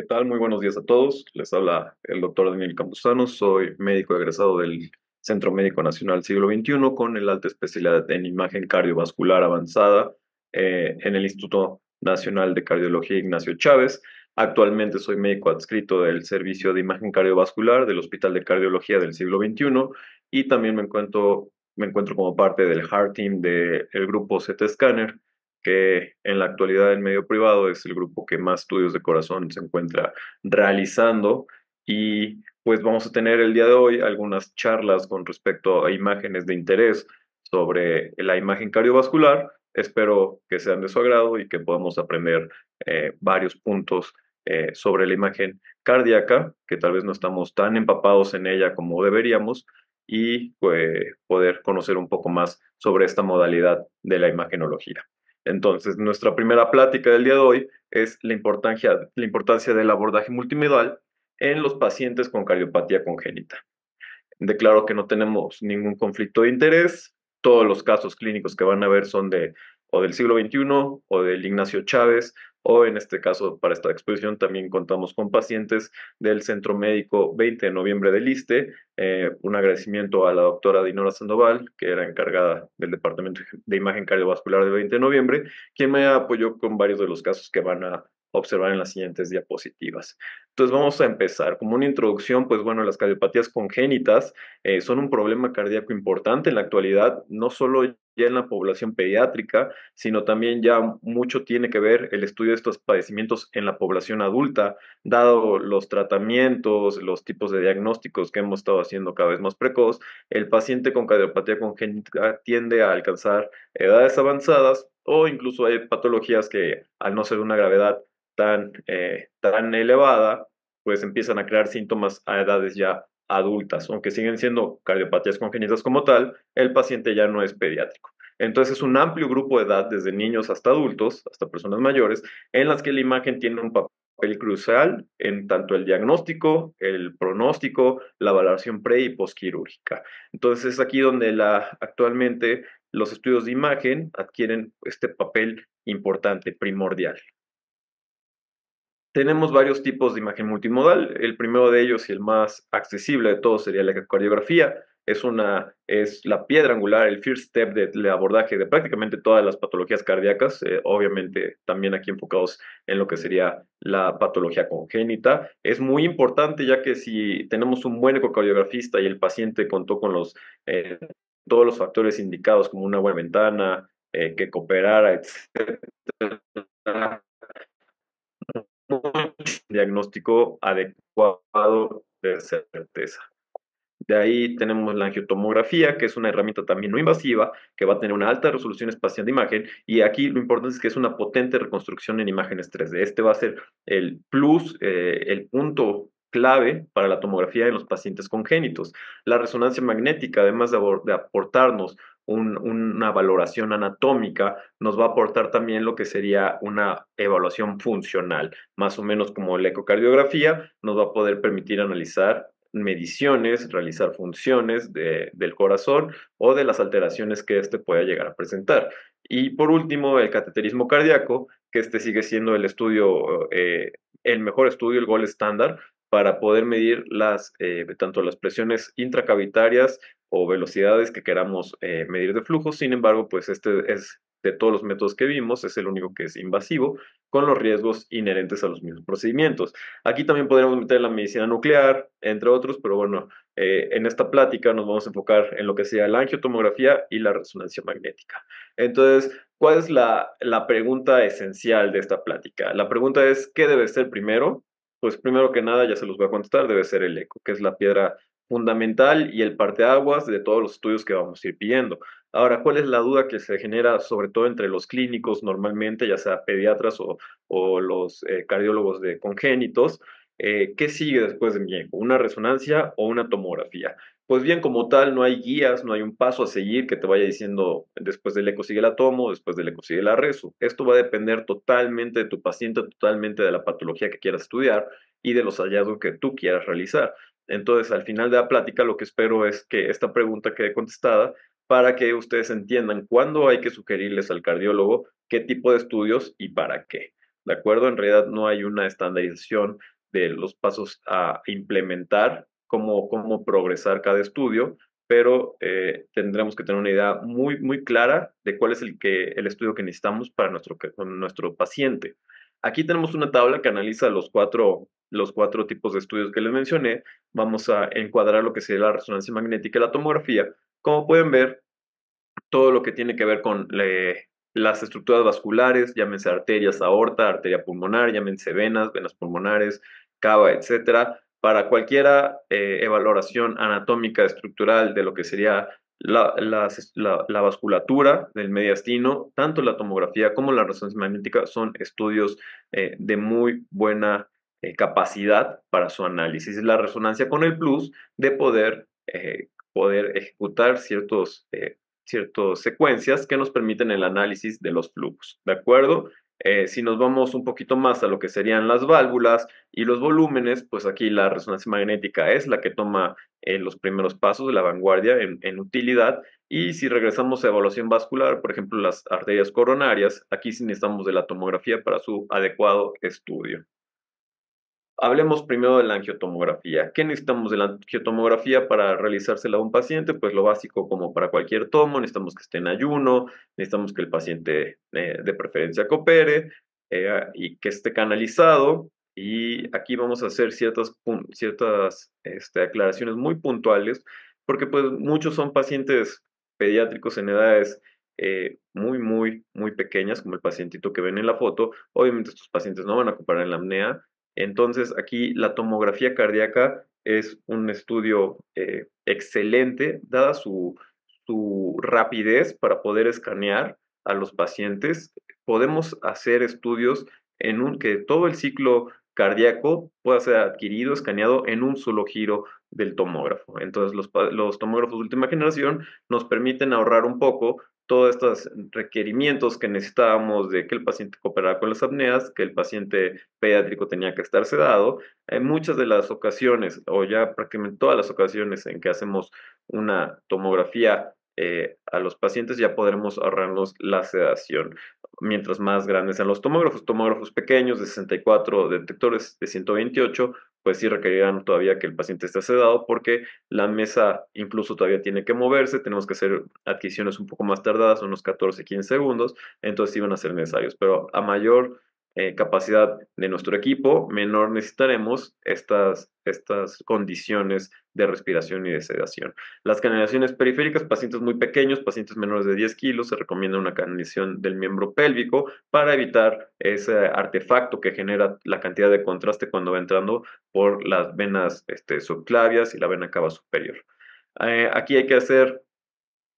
¿Qué tal? Muy buenos días a todos. Les habla el doctor Daniel Campuzano. Soy médico egresado del Centro Médico Nacional Siglo XXI con el alta especialidad en imagen cardiovascular avanzada eh, en el Instituto Nacional de Cardiología Ignacio Chávez. Actualmente soy médico adscrito del Servicio de Imagen Cardiovascular del Hospital de Cardiología del Siglo XXI y también me encuentro, me encuentro como parte del Heart Team del grupo CT Scanner que en la actualidad en medio privado es el grupo que más estudios de corazón se encuentra realizando y pues vamos a tener el día de hoy algunas charlas con respecto a imágenes de interés sobre la imagen cardiovascular. Espero que sean de su agrado y que podamos aprender eh, varios puntos eh, sobre la imagen cardíaca, que tal vez no estamos tan empapados en ella como deberíamos, y pues, poder conocer un poco más sobre esta modalidad de la imagenología. Entonces, nuestra primera plática del día de hoy es la importancia, del abordaje multimodal en los pacientes con cardiopatía congénita. Declaro que no tenemos ningún conflicto de interés. Todos los casos clínicos que van a ver son de o del siglo XXI o del Ignacio Chávez o en este caso para esta exposición también contamos con pacientes del Centro Médico 20 de noviembre del ISTE. Eh, un agradecimiento a la doctora Dinora Sandoval, que era encargada del Departamento de Imagen Cardiovascular del 20 de noviembre, quien me apoyó con varios de los casos que van a observar en las siguientes diapositivas. Entonces vamos a empezar. Como una introducción, pues bueno, las cardiopatías congénitas eh, son un problema cardíaco importante en la actualidad, no solo ya en la población pediátrica, sino también ya mucho tiene que ver el estudio de estos padecimientos en la población adulta, dado los tratamientos, los tipos de diagnósticos que hemos estado haciendo cada vez más precoz, el paciente con cardiopatía congénita tiende a alcanzar edades avanzadas o incluso hay patologías que al no ser una gravedad eh, tan, elevada, pues empiezan a crear síntomas a edades ya adultas, aunque siguen siendo cardiopatías congénitas como tal, el paciente ya no es pediátrico. Entonces es un amplio grupo de edad, desde niños hasta adultos, hasta personas mayores, en las que la imagen tiene un papel crucial en tanto el diagnóstico, el pronóstico, la valoración pre y postquirúrgica. Entonces es aquí donde la, actualmente los estudios de imagen adquieren este papel importante, primordial. Tenemos varios tipos de imagen multimodal. El primero de ellos y el más accesible de todos sería la ecocardiografía. Es, una, es la piedra angular, el first step del de abordaje de prácticamente todas las patologías cardíacas, eh, obviamente también aquí enfocados en lo que sería la patología congénita. Es muy importante ya que si tenemos un buen ecocardiografista y el paciente contó con los, eh, todos los factores indicados como una buena ventana, eh, que cooperara, etc un diagnóstico adecuado de certeza. De ahí tenemos la angiotomografía, que es una herramienta también no invasiva, que va a tener una alta resolución espacial de imagen. Y aquí lo importante es que es una potente reconstrucción en imágenes 3D. Este va a ser el plus, eh, el punto clave para la tomografía en los pacientes congénitos. La resonancia magnética, además de aportarnos una valoración anatómica, nos va a aportar también lo que sería una evaluación funcional, más o menos como la ecocardiografía, nos va a poder permitir analizar mediciones, realizar funciones del corazón o de las alteraciones que éste pueda llegar a presentar. Y por último, el cateterismo cardíaco, que este sigue siendo el estudio, eh, el mejor estudio, el gol estándar para poder medir las, eh, tanto las presiones intracavitarias o velocidades que queramos eh, medir de flujo. Sin embargo, pues este es de todos los métodos que vimos, es el único que es invasivo, con los riesgos inherentes a los mismos procedimientos. Aquí también podríamos meter la medicina nuclear, entre otros, pero bueno, eh, en esta plática nos vamos a enfocar en lo que sea la angiotomografía y la resonancia magnética. Entonces, ¿cuál es la, la pregunta esencial de esta plática? La pregunta es, ¿qué debe ser primero? Pues primero que nada, ya se los voy a contestar, debe ser el eco, que es la piedra fundamental y el parteaguas de todos los estudios que vamos a ir pidiendo. Ahora, ¿cuál es la duda que se genera sobre todo entre los clínicos normalmente, ya sea pediatras o, los eh, cardiólogos de congénitos? Eh, ¿Qué sigue después de mi eco? ¿Una resonancia o una tomografía? Pues bien, como tal, no hay guías, no hay un paso a seguir que te vaya diciendo después del eco sigue la tomo, después del eco sigue la reso. Esto va a depender totalmente de tu paciente, totalmente de la patología que quieras estudiar y de los hallazgos que tú quieras realizar. Entonces, al final de la plática, lo que espero es que esta pregunta quede contestada para que ustedes entiendan cuándo hay que sugerirles al cardiólogo qué tipo de estudios y para qué. ¿De acuerdo? En realidad no hay una estandarización de los pasos a implementar, cómo, cómo progresar cada estudio, pero eh, tendremos que tener una idea muy, muy clara de cuál es el, que, el estudio que necesitamos para nuestro, nuestro paciente. Aquí tenemos una tabla que analiza los cuatro los cuatro tipos de estudios que les mencioné, vamos a encuadrar lo que sería la resonancia magnética y la tomografía. Como pueden ver, todo lo que tiene que ver con las estructuras vasculares, llámense arterias, aorta, arteria pulmonar, llámense venas, venas pulmonares, cava, etcétera. Para cualquiera eh, evaluación anatómica estructural de lo que sería la, la, vasculatura del mediastino, tanto la tomografía como la resonancia magnética son estudios eh, de muy buena eh, capacidad para su análisis, la resonancia con el plus de poder, eh, poder ejecutar ciertos, eh, ciertas secuencias que nos permiten el análisis de los flujos, ¿de acuerdo? si nos vamos un poquito más a lo que serían las válvulas y los volúmenes, pues aquí la resonancia magnética es la que toma los primeros pasos de la vanguardia en, en utilidad y si regresamos a evaluación vascular, por ejemplo, las arterias coronarias, aquí sí necesitamos de la tomografía para su adecuado estudio. Hablemos primero de la angiotomografía. ¿Qué necesitamos de la angiotomografía para realizársela a un paciente? Pues lo básico como para cualquier tomo, necesitamos que esté en ayuno, necesitamos que el paciente eh, de preferencia coopere eh, y que esté canalizado. Y aquí vamos a hacer ciertas, ciertas este, aclaraciones muy puntuales, porque pues muchos son pacientes pediátricos en edades eh, muy, muy, muy pequeñas, como el pacientito que ven en la foto. Obviamente estos pacientes no van a ocupar en la apnea, entonces, aquí la tomografía cardíaca es un estudio eh, excelente, dada su, su rapidez para poder escanear a los pacientes. Podemos hacer estudios en un que todo el ciclo cardíaco pueda ser adquirido, escaneado en un solo giro del tomógrafo. Entonces, los, los, tomógrafos de última generación nos permiten ahorrar un poco todos estos requerimientos que necesitábamos de que el paciente cooperara con las apneas, que el paciente pediátrico tenía que estar sedado. En muchas de las ocasiones, o ya prácticamente todas las ocasiones en que hacemos una tomografía eh, a los pacientes, ya podremos ahorrarnos la sedación. Mientras más grandes sean los tomógrafos, tomógrafos pequeños de 64, detectores de 128, pues sí requerirán todavía que el paciente esté sedado porque la mesa incluso todavía tiene que moverse, tenemos que hacer adquisiciones un poco más tardadas, unos 14, 15 segundos, entonces sí van a ser necesarios, pero a mayor eh, capacidad de nuestro equipo, menor necesitaremos estas, estas condiciones de respiración y de sedación. Las canalizaciones periféricas, pacientes muy pequeños, pacientes menores de 10 kilos, se recomienda una canalización del miembro pélvico para evitar ese artefacto que genera la cantidad de contraste cuando va entrando por las venas este, subclavias y la vena cava superior. Eh, aquí hay que hacer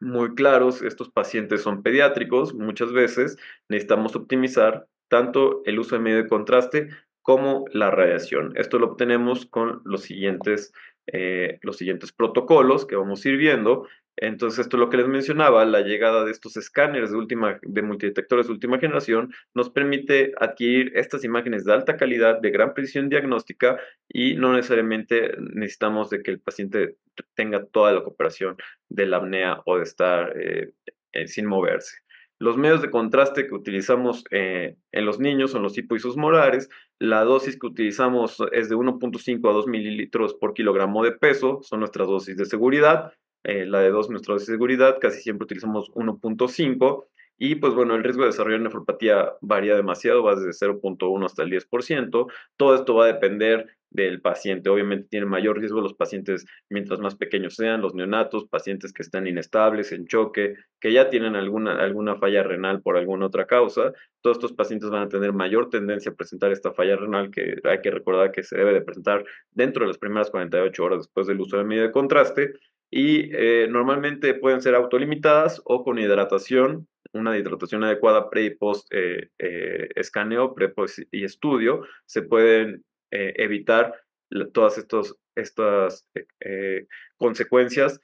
muy claros, estos pacientes son pediátricos, muchas veces necesitamos optimizar tanto el uso de medio de contraste como la radiación. Esto lo obtenemos con los siguientes, eh, los siguientes protocolos que vamos a ir viendo. Entonces, esto es lo que les mencionaba, la llegada de estos escáneres de, última, de multidetectores de última generación nos permite adquirir estas imágenes de alta calidad, de gran precisión diagnóstica y no necesariamente necesitamos de que el paciente tenga toda la cooperación de la apnea o de estar eh, eh, sin moverse los medios de contraste que utilizamos eh, en los niños son los molares, la dosis que utilizamos es de 1.5 a 2 mililitros por kilogramo de peso, son nuestras dosis de seguridad, eh, la de 2 nuestra dosis de seguridad, casi siempre utilizamos 1.5 y pues bueno, el riesgo de desarrollar nefropatía varía demasiado, va desde 0.1 hasta el 10%. Todo esto va a depender del paciente. Obviamente tiene mayor riesgo los pacientes mientras más pequeños sean, los neonatos, pacientes que están inestables, en choque, que ya tienen alguna, alguna falla renal por alguna otra causa. Todos estos pacientes van a tener mayor tendencia a presentar esta falla renal que hay que recordar que se debe de presentar dentro de las primeras 48 horas después del uso de medio de contraste y eh, normalmente pueden ser autolimitadas o con hidratación una hidratación adecuada pre y post eh, eh, escaneo, pre y estudio, se pueden eh, evitar todas estos, estas consecuencias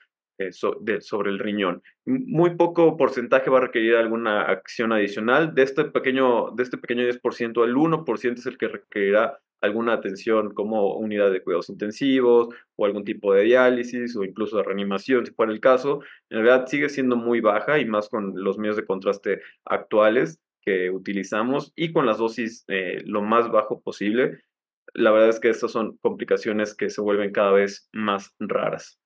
sobre el riñón. Muy poco porcentaje va a requerir alguna acción adicional. De este pequeño, de este pequeño 10%, el 1% es el que requerirá alguna atención como unidad de cuidados intensivos o algún tipo de diálisis o incluso de reanimación, si fuera el caso, en realidad sigue siendo muy baja y más con los medios de contraste actuales que utilizamos y con las dosis eh, lo más bajo posible. La verdad es que estas son complicaciones que se vuelven cada vez más raras.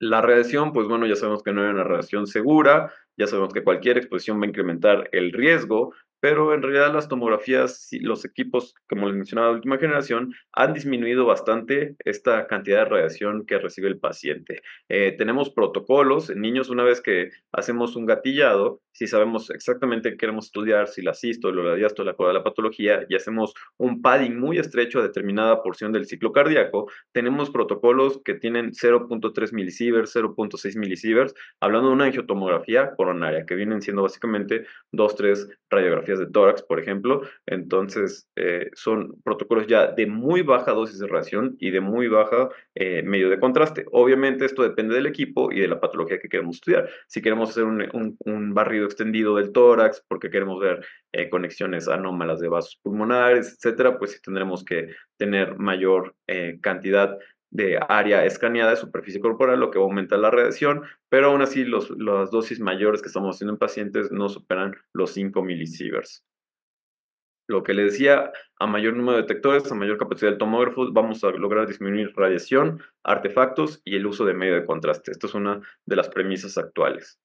La radiación, pues bueno, ya sabemos que no hay una radiación segura, ya sabemos que cualquier exposición va a incrementar el riesgo, pero en realidad las tomografías, los equipos, como les mencionaba, de última generación, han disminuido bastante esta cantidad de radiación que recibe el paciente. Eh, tenemos protocolos, en niños una vez que hacemos un gatillado, si sabemos exactamente qué queremos estudiar, si la sístole o la diástole, la de la patología, y hacemos un padding muy estrecho a determinada porción del ciclo cardíaco, tenemos protocolos que tienen 0.3 milisieverts, 0.6 milisieverts, hablando de una angiotomografía coronaria, que vienen siendo básicamente 2-3 radiografías de tórax, por ejemplo. Entonces, eh, son protocolos ya de muy baja dosis de radiación y de muy baja eh, medio de contraste. Obviamente, esto depende del equipo y de la patología que queremos estudiar. Si queremos hacer un, barrido extendido del tórax porque queremos ver eh, conexiones anómalas de vasos pulmonares, etcétera, pues sí tendremos que tener mayor cantidad de área escaneada de superficie corporal, lo que aumenta la radiación, pero aún así las dosis mayores que estamos haciendo en pacientes no superan los 5 milisieverts. Lo que le decía, a mayor número de detectores, a mayor capacidad de tomógrafo, vamos a lograr disminuir radiación, artefactos y el uso de medio de contraste. Esta es una de las premisas actuales.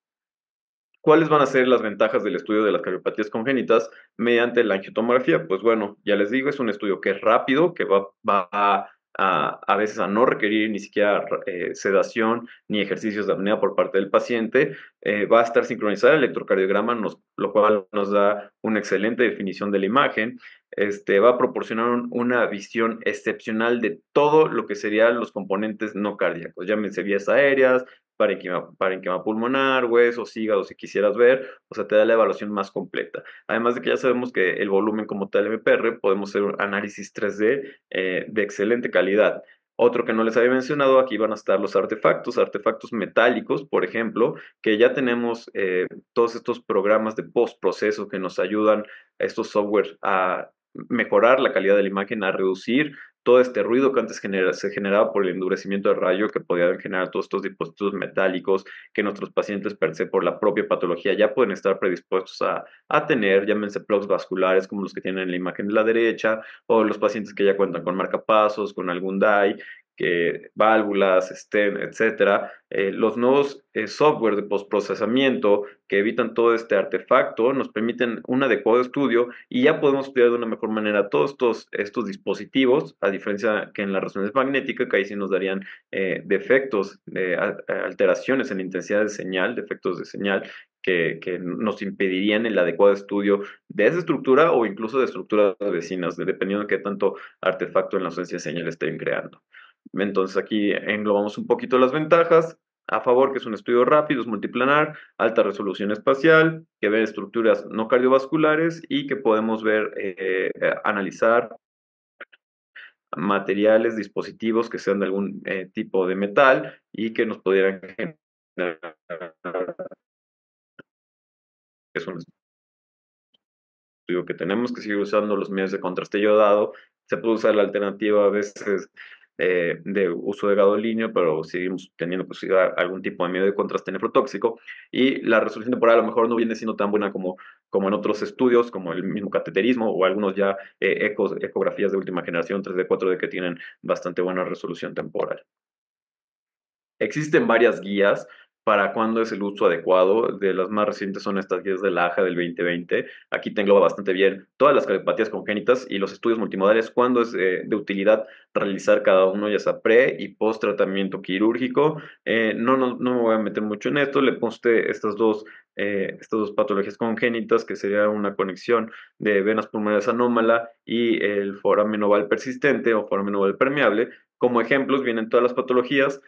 ¿Cuáles van a ser las ventajas del estudio de las cardiopatías congénitas mediante la angiotomografía? Pues bueno, ya les digo, es un estudio que es rápido, que va, va a a, veces a no requerir ni siquiera eh, sedación ni ejercicios de apnea por parte del paciente, eh, va a estar sincronizada el electrocardiograma, lo cual nos da una excelente definición de la imagen, este, va a proporcionar una visión excepcional de todo lo que serían los componentes no cardíacos, llámense vías aéreas, para parenquima pulmonar, huesos, hígado, si quisieras ver, o sea, te da la evaluación más completa. Además de que ya sabemos que el volumen como tal MPR, podemos hacer un análisis 3D eh, de excelente calidad. Otro que no les había mencionado, aquí van a estar los artefactos, artefactos metálicos, por ejemplo, que ya tenemos eh, todos estos programas de post-proceso que nos ayudan a estos software a mejorar la calidad de la imagen, a reducir todo este ruido que antes se generaba por el endurecimiento de rayo que podían generar todos estos dispositivos metálicos que nuestros pacientes per se por la propia patología ya pueden estar predispuestos a, a tener, llámense plugs vasculares como los que tienen en la imagen de la derecha, o los pacientes que ya cuentan con marcapasos, con algún DAI, que válvulas, STEM, etcétera, eh, los nuevos eh, software de postprocesamiento que evitan todo este artefacto nos permiten un adecuado estudio y ya podemos estudiar de una mejor manera todos estos, estos dispositivos, a diferencia que en la resonancia magnética, que ahí sí nos darían eh, defectos, alteraciones en intensidad de señal, defectos de señal. Que, que nos impedirían el adecuado estudio de esa estructura o incluso de estructuras vecinas, dependiendo de qué tanto artefacto en la ausencia de señal estén creando. Entonces aquí englobamos un poquito las ventajas. A favor, que es un estudio rápido, es multiplanar, alta resolución espacial, que ve estructuras no cardiovasculares y que podemos ver, eh, eh, analizar materiales, dispositivos que sean de algún eh, tipo de metal y que nos pudieran generar. Es un estudio que tenemos que seguir usando los medios de contraste yodado. Se puede usar la alternativa a veces eh, de uso de gadolinio pero seguimos teniendo pues, algún tipo de medio de contraste nefrotóxico. Y la resolución temporal a lo mejor no viene siendo tan buena como, como en otros estudios, como el mismo cateterismo o algunos ya eh, ecografías de última generación 3D, 4D que tienen bastante buena resolución temporal. Existen varias guías para cuándo es el uso adecuado. De las más recientes son estas guías de la AJA del 2020. Aquí tengo bastante bien todas las cardiopatías congénitas y los estudios multimodales, cuándo es eh, de utilidad realizar cada uno, ya sea pre y post tratamiento quirúrgico. Eh, no, no, me voy a meter mucho en esto, le puse estas dos, eh, estas dos patologías congénitas, que sería una conexión de venas pulmonares anómala y el foramen oval persistente o foramen oval permeable. Como ejemplos vienen todas las patologías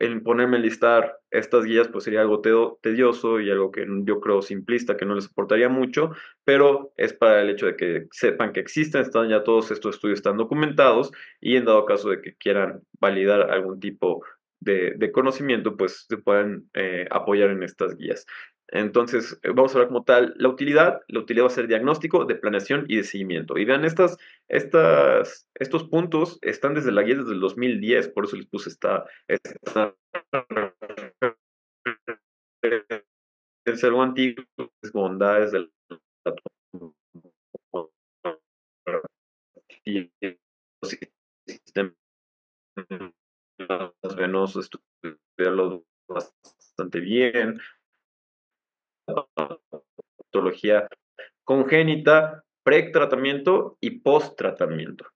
el ponerme a listar estas guías pues sería algo tedioso y algo que yo creo simplista, que no les aportaría mucho, pero es para el hecho de que sepan que existen, están ya todos estos estudios están documentados y en dado caso de que quieran validar algún tipo de, conocimiento, pues se pueden eh, apoyar en estas guías. Entonces, eh, vamos a hablar como tal la utilidad. La utilidad va a ser diagnóstico, de planeación y de seguimiento. Y vean, estas, estas, estos puntos están desde la guía desde el 2010, por eso les puse esta... esta es antiguo, es bondades del... ...sistema... estudiarlo bastante bien, patología congénita, pretratamiento y post-tratamiento.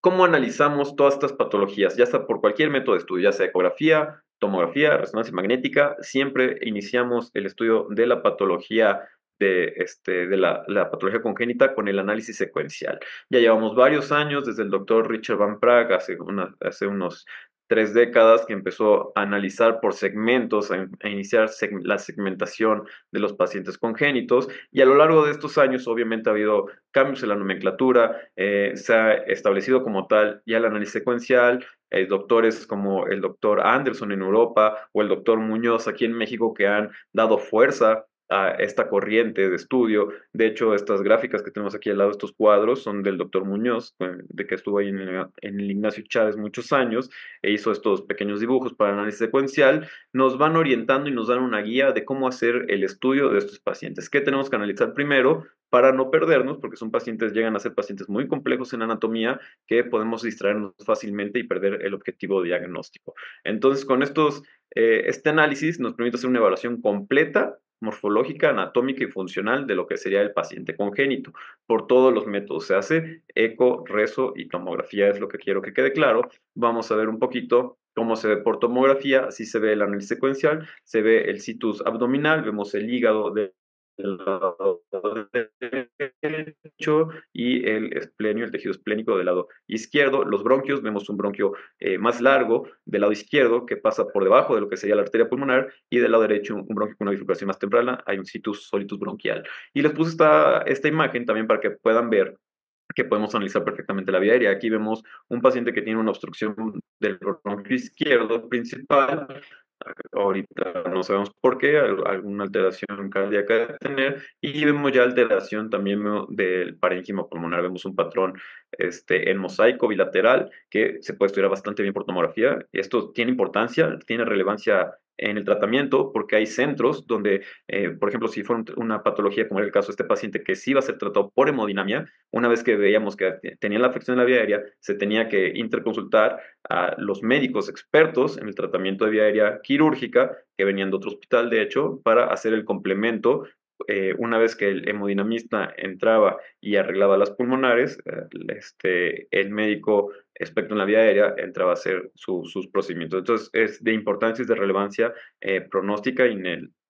¿Cómo analizamos todas estas patologías? Ya sea por cualquier método de estudio, ya sea ecografía, tomografía, resonancia magnética, siempre iniciamos el estudio de la patología de, este, de la, patología congénita con el análisis secuencial. Ya llevamos varios años desde el doctor Richard Van Praag, hace unos tres décadas que empezó a analizar por segmentos, a, iniciar la segmentación de los pacientes congénitos y a lo largo de estos años obviamente ha habido cambios en la nomenclatura, eh, se ha establecido como tal ya el análisis secuencial, eh, doctores como el doctor Anderson en Europa o el doctor Muñoz aquí en México que han dado fuerza a esta corriente de estudio. De hecho, estas gráficas que tenemos aquí al lado, estos cuadros, son del doctor Muñoz, de que estuvo ahí en el, Ignacio Chávez muchos años e hizo estos pequeños dibujos para análisis secuencial. Nos van orientando y nos dan una guía de cómo hacer el estudio de estos pacientes. ¿Qué tenemos que analizar primero? para no perdernos, porque son pacientes, llegan a ser pacientes muy complejos en anatomía que podemos distraernos fácilmente y perder el objetivo diagnóstico. Entonces, con estos, eh, este análisis nos permite hacer una evaluación completa morfológica, anatómica y funcional de lo que sería el paciente congénito, por todos los métodos. Se hace eco, rezo y tomografía, es lo que quiero que quede claro. Vamos a ver un poquito cómo se ve por tomografía, si se ve el análisis secuencial, se ve el situs abdominal, vemos el hígado de lado derecho y el esplenio, el tejido esplénico del lado izquierdo. Los bronquios, vemos un bronquio eh, más largo del lado izquierdo que pasa por debajo de lo que sería la arteria pulmonar y del lado derecho un bronquio con una bifurcación más temprana, hay un situs solitus bronquial. Y les puse esta, esta imagen también para que puedan ver que podemos analizar perfectamente la vía aérea. Aquí vemos un paciente que tiene una obstrucción del bronquio izquierdo principal ahorita no sabemos por qué, alguna alteración cardíaca de tener, y vemos ya alteración también del parénquima pulmonar, vemos un patrón este, en mosaico bilateral que se puede estudiar bastante bien por tomografía, esto tiene importancia, tiene relevancia en el tratamiento, porque hay centros donde, eh, por ejemplo, si fuera una patología como era el caso de este paciente que sí iba a ser tratado por hemodinamia, una vez que veíamos que tenía la afección de la vía aérea, se tenía que interconsultar a los médicos expertos en el tratamiento de vía aérea quirúrgica que venían de otro hospital, de hecho, para hacer el complemento eh, una vez que el hemodinamista entraba y arreglaba las pulmonares, el este, médico espectro en la vía aérea entraba a hacer sus procedimientos. Entonces, es de importancia y de relevancia eh, pronóstica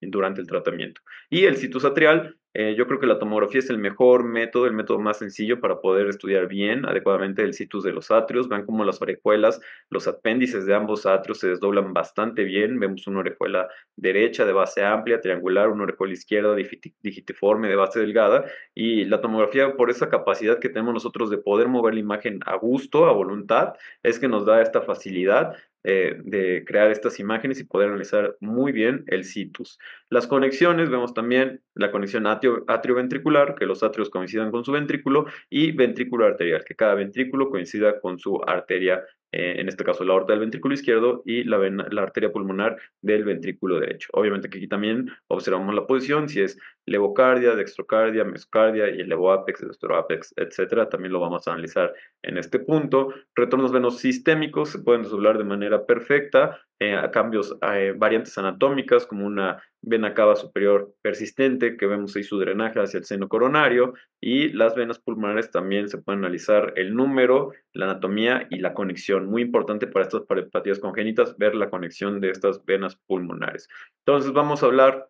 durante el tratamiento. Y el situs atrial eh, yo creo que la tomografía es el mejor método, el método más sencillo para poder estudiar bien adecuadamente el situs de los atrios. Vean cómo las orejuelas, los apéndices de ambos atrios se desdoblan bastante bien. Vemos una orejuela derecha de base amplia, triangular, una orejuela izquierda digitiforme de base delgada. Y la tomografía, por esa capacidad que tenemos nosotros de poder mover la imagen a gusto, a voluntad, es que nos da esta facilidad eh, de crear estas imágenes y poder analizar muy bien el situs. Las conexiones, vemos también la conexión atrioventricular, que los atrios coincidan con su ventrículo, y ventrículo arterial, que cada ventrículo coincida con su arteria eh, en este caso la aorta del ventrículo izquierdo y la, la arteria pulmonar del ventrículo derecho. Obviamente que aquí también observamos la posición, si es levocardia, dextrocardia, mesocardia y el levoapex, dextroapex, etcétera. También lo vamos a analizar en este punto. Retornos venos sistémicos se pueden resolver de manera perfecta eh, a cambios, eh, variantes anatómicas como una vena cava superior persistente que vemos ahí su drenaje hacia el seno coronario y las venas pulmonares también se pueden analizar el número, la anatomía y la conexión. Muy importante para estas patías congénitas ver la conexión de estas venas pulmonares. Entonces vamos a hablar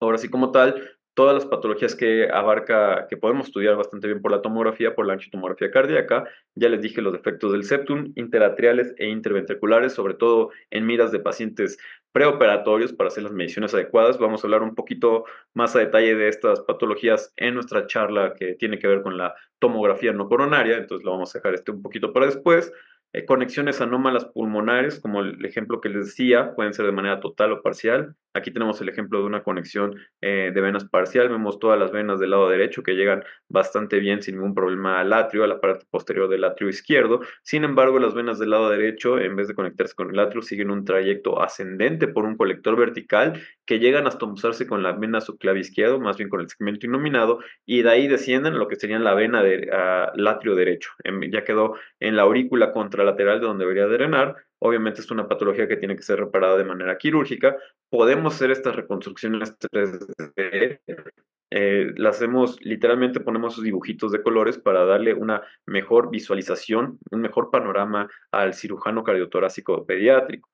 ahora sí como tal todas las patologías que abarca, que podemos estudiar bastante bien por la tomografía, por la angiotomografía cardíaca. Ya les dije los defectos del septum, interatriales e interventriculares, sobre todo en miras de pacientes preoperatorios para hacer las mediciones adecuadas. Vamos a hablar un poquito más a detalle de estas patologías en nuestra charla que tiene que ver con la tomografía no coronaria, entonces lo vamos a dejar este un poquito para después. Eh, conexiones anómalas pulmonares, como el ejemplo que les decía, pueden ser de manera total o parcial. Aquí tenemos el ejemplo de una conexión eh, de venas parcial. Vemos todas las venas del lado derecho que llegan bastante bien sin ningún problema al atrio, a la parte posterior del atrio izquierdo. Sin embargo, las venas del lado derecho, en vez de conectarse con el atrio, siguen un trayecto ascendente por un colector vertical que llegan a usarse con la vena subclavia izquierdo, más bien con el segmento innominado, y de ahí descienden lo que serían la vena de, latrio derecho. Em, ya quedó en la aurícula contralateral de donde debería drenar. Obviamente es una patología que tiene que ser reparada de manera quirúrgica. Podemos hacer estas reconstrucciones 3D. Eh, las hacemos, literalmente ponemos sus dibujitos de colores para darle una mejor visualización, un mejor panorama al cirujano cardiotorácico pediátrico,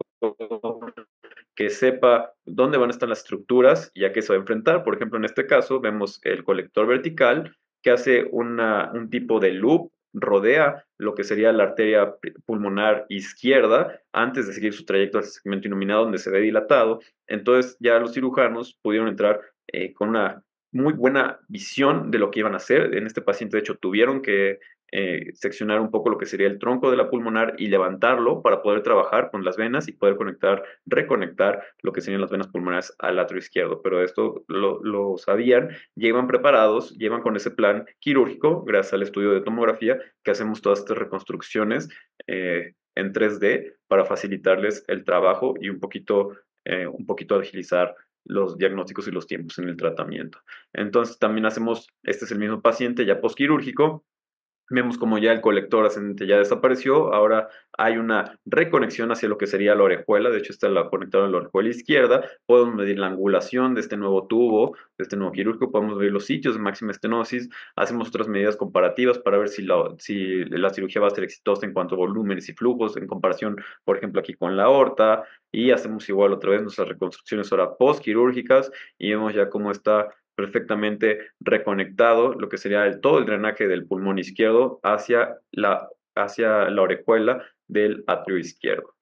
que sepa dónde van a estar las estructuras y a qué se va a enfrentar. Por ejemplo, en este caso vemos el colector vertical que hace una, un tipo de loop, rodea lo que sería la arteria pulmonar izquierda antes de seguir su trayecto al segmento iluminado donde se ve dilatado. Entonces ya los cirujanos pudieron entrar eh, con una muy buena visión de lo que iban a hacer. En este paciente, de hecho, tuvieron que eh, seccionar un poco lo que sería el tronco de la pulmonar y levantarlo para poder trabajar con las venas y poder conectar, reconectar lo que serían las venas pulmonares al atrio izquierdo. Pero esto lo, lo sabían, llevan preparados, llevan con ese plan quirúrgico, gracias al estudio de tomografía, que hacemos todas estas reconstrucciones eh, en 3D para facilitarles el trabajo y un poquito, eh, un poquito agilizar los diagnósticos y los tiempos en el tratamiento. Entonces también hacemos, este es el mismo paciente ya postquirúrgico, Vemos como ya el colector ascendente ya desapareció, ahora hay una reconexión hacia lo que sería la orejuela, de hecho está la conectada a la orejuela izquierda, podemos medir la angulación de este nuevo tubo, de este nuevo quirúrgico, podemos ver los sitios de máxima estenosis, hacemos otras medidas comparativas para ver si la, si la cirugía va a ser exitosa en cuanto a volúmenes y flujos, en comparación, por ejemplo, aquí con la aorta, y hacemos igual otra vez nuestras reconstrucciones ahora postquirúrgicas y vemos ya cómo está perfectamente reconectado lo que sería el, todo el drenaje del pulmón izquierdo hacia la, hacia la del atrio izquierdo.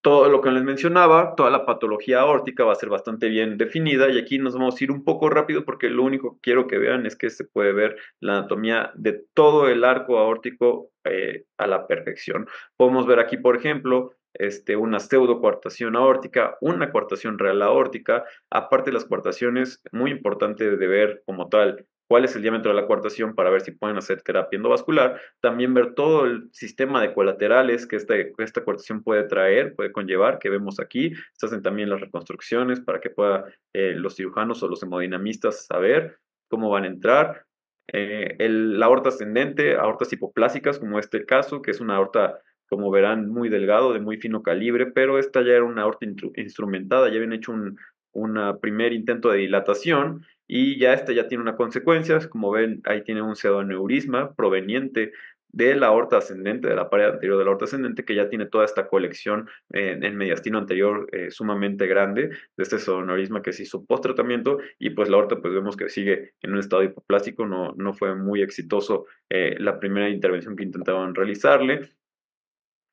Todo lo que les mencionaba, toda la patología aórtica va a ser bastante bien definida y aquí nos vamos a ir un poco rápido porque lo único que quiero que vean es que se puede ver la anatomía de todo el arco aórtico eh, a la perfección. Podemos ver aquí, por ejemplo, este, una coartación aórtica, una coartación real aórtica, aparte de las coartaciones, muy importante de ver como tal cuál es el diámetro de la coartación para ver si pueden hacer terapia endovascular, también ver todo el sistema de colaterales que esta, esta coartación puede traer, puede conllevar, que vemos aquí, se hacen también las reconstrucciones para que puedan eh, los cirujanos o los hemodinamistas saber cómo van a entrar, eh, la aorta ascendente, aortas hipoplásicas, como este caso, que es una aorta como verán, muy delgado, de muy fino calibre, pero esta ya era una aorta instrumentada, ya habían hecho un una ah, primer intento de dilatación y ya esta ya tiene una consecuencia, como ven ahí tiene un pseudoneurisma proveniente de la aorta ascendente, de la pared anterior de la aorta ascendente, que ya tiene toda esta colección en mediastino anterior eh, sumamente grande de este pseudoneurisma que se hizo post tratamiento y pues la aorta pues vemos que sigue en un estado hipoplástico, no, no fue muy exitoso eh, la primera intervención que intentaban realizarle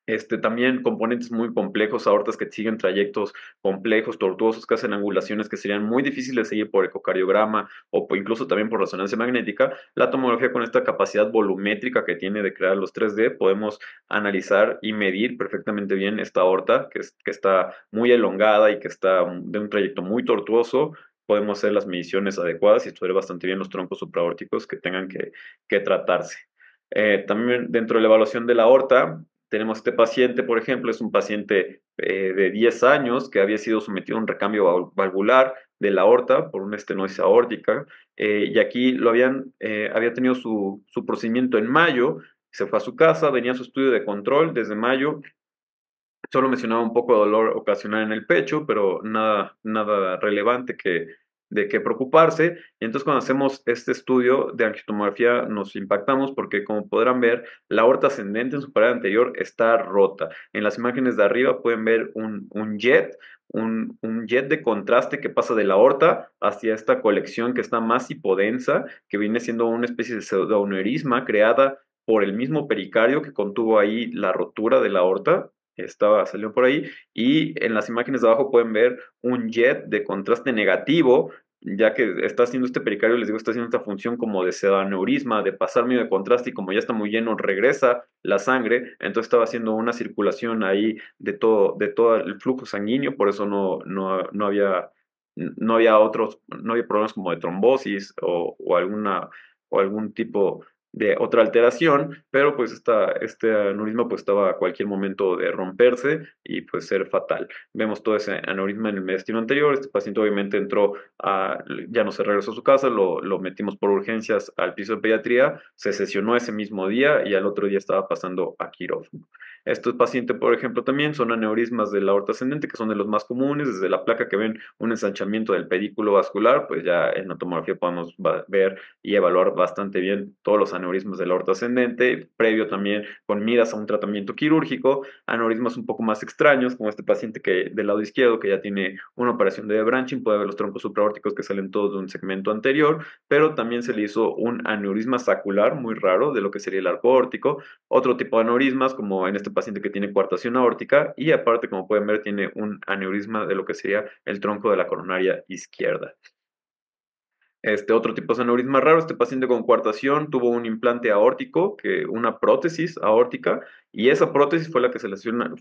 este, también componentes muy complejos, aortas que siguen trayectos complejos, tortuosos, que hacen angulaciones que serían muy difíciles de seguir por ecocardiograma o incluso también por resonancia magnética. La tomografía con esta capacidad volumétrica que tiene de crear los 3D, podemos analizar y medir perfectamente bien esta aorta que, que está muy elongada y que está de un trayecto muy tortuoso, podemos hacer las mediciones adecuadas y estudiar bastante bien los troncos supraórticos que tengan que, que tratarse. Eh, también dentro de la evaluación de la aorta, tenemos este paciente, por ejemplo, es un paciente eh, de 10 años que había sido sometido a un recambio valvular de la aorta por una estenosis aórtica eh, y aquí lo habían, eh, había tenido su, su procedimiento en mayo, se fue a su casa, venía a su estudio de control desde mayo solo mencionaba un poco de dolor ocasional en el pecho, pero nada, nada relevante que, de qué preocuparse. Y entonces cuando hacemos este estudio de angiotomografía nos impactamos porque como podrán ver, la aorta ascendente en su pared anterior está rota. En las imágenes de arriba pueden ver un, jet, un, jet de contraste que pasa de la aorta hacia esta colección que está más hipodensa, que viene siendo una especie de pseudoneurisma creada por el mismo pericario que contuvo ahí la rotura de la aorta estaba, salió por ahí, y en las imágenes de abajo pueden ver un jet de contraste negativo, ya que está haciendo este pericario, les digo, está haciendo esta función como de sedaneurisma, de pasar medio de contraste, y como ya está muy lleno, regresa la sangre, entonces estaba haciendo una circulación ahí de todo, de todo el flujo sanguíneo, por eso no, no, había no había otros, no había problemas como de trombosis o, o alguna o algún tipo de otra alteración, pero pues este aneurisma pues estaba a cualquier momento de romperse y pues ser fatal. Vemos todo ese aneurisma en el medestino anterior, este paciente obviamente entró, a, ya no se regresó a su casa, lo, lo metimos por urgencias al piso de pediatría, se sesionó ese mismo día y al otro día estaba pasando a quirófano. Este paciente, por ejemplo, también son aneurismas de la aorta ascendente, que son de los más comunes, desde la placa que ven un ensanchamiento del pedículo vascular, pues ya en la tomografía podemos ver y evaluar bastante bien todos los aneurismas de la aorta ascendente, previo también con miras a un tratamiento quirúrgico, aneurismas un poco más extraños, como este paciente que del lado izquierdo, que ya tiene una operación de branching, puede ver los troncos supraórticos que salen todos de un segmento anterior, pero también se le hizo un aneurisma sacular muy raro de lo que sería el arco órtico, otro tipo de aneurismas, como en este paciente que tiene coartación aórtica y aparte, como pueden ver, tiene un aneurisma de lo que sería el tronco de la coronaria izquierda. Este otro tipo de aneurisma raro, este paciente con coartación tuvo un implante aórtico, que una prótesis aórtica y esa prótesis fue la que, se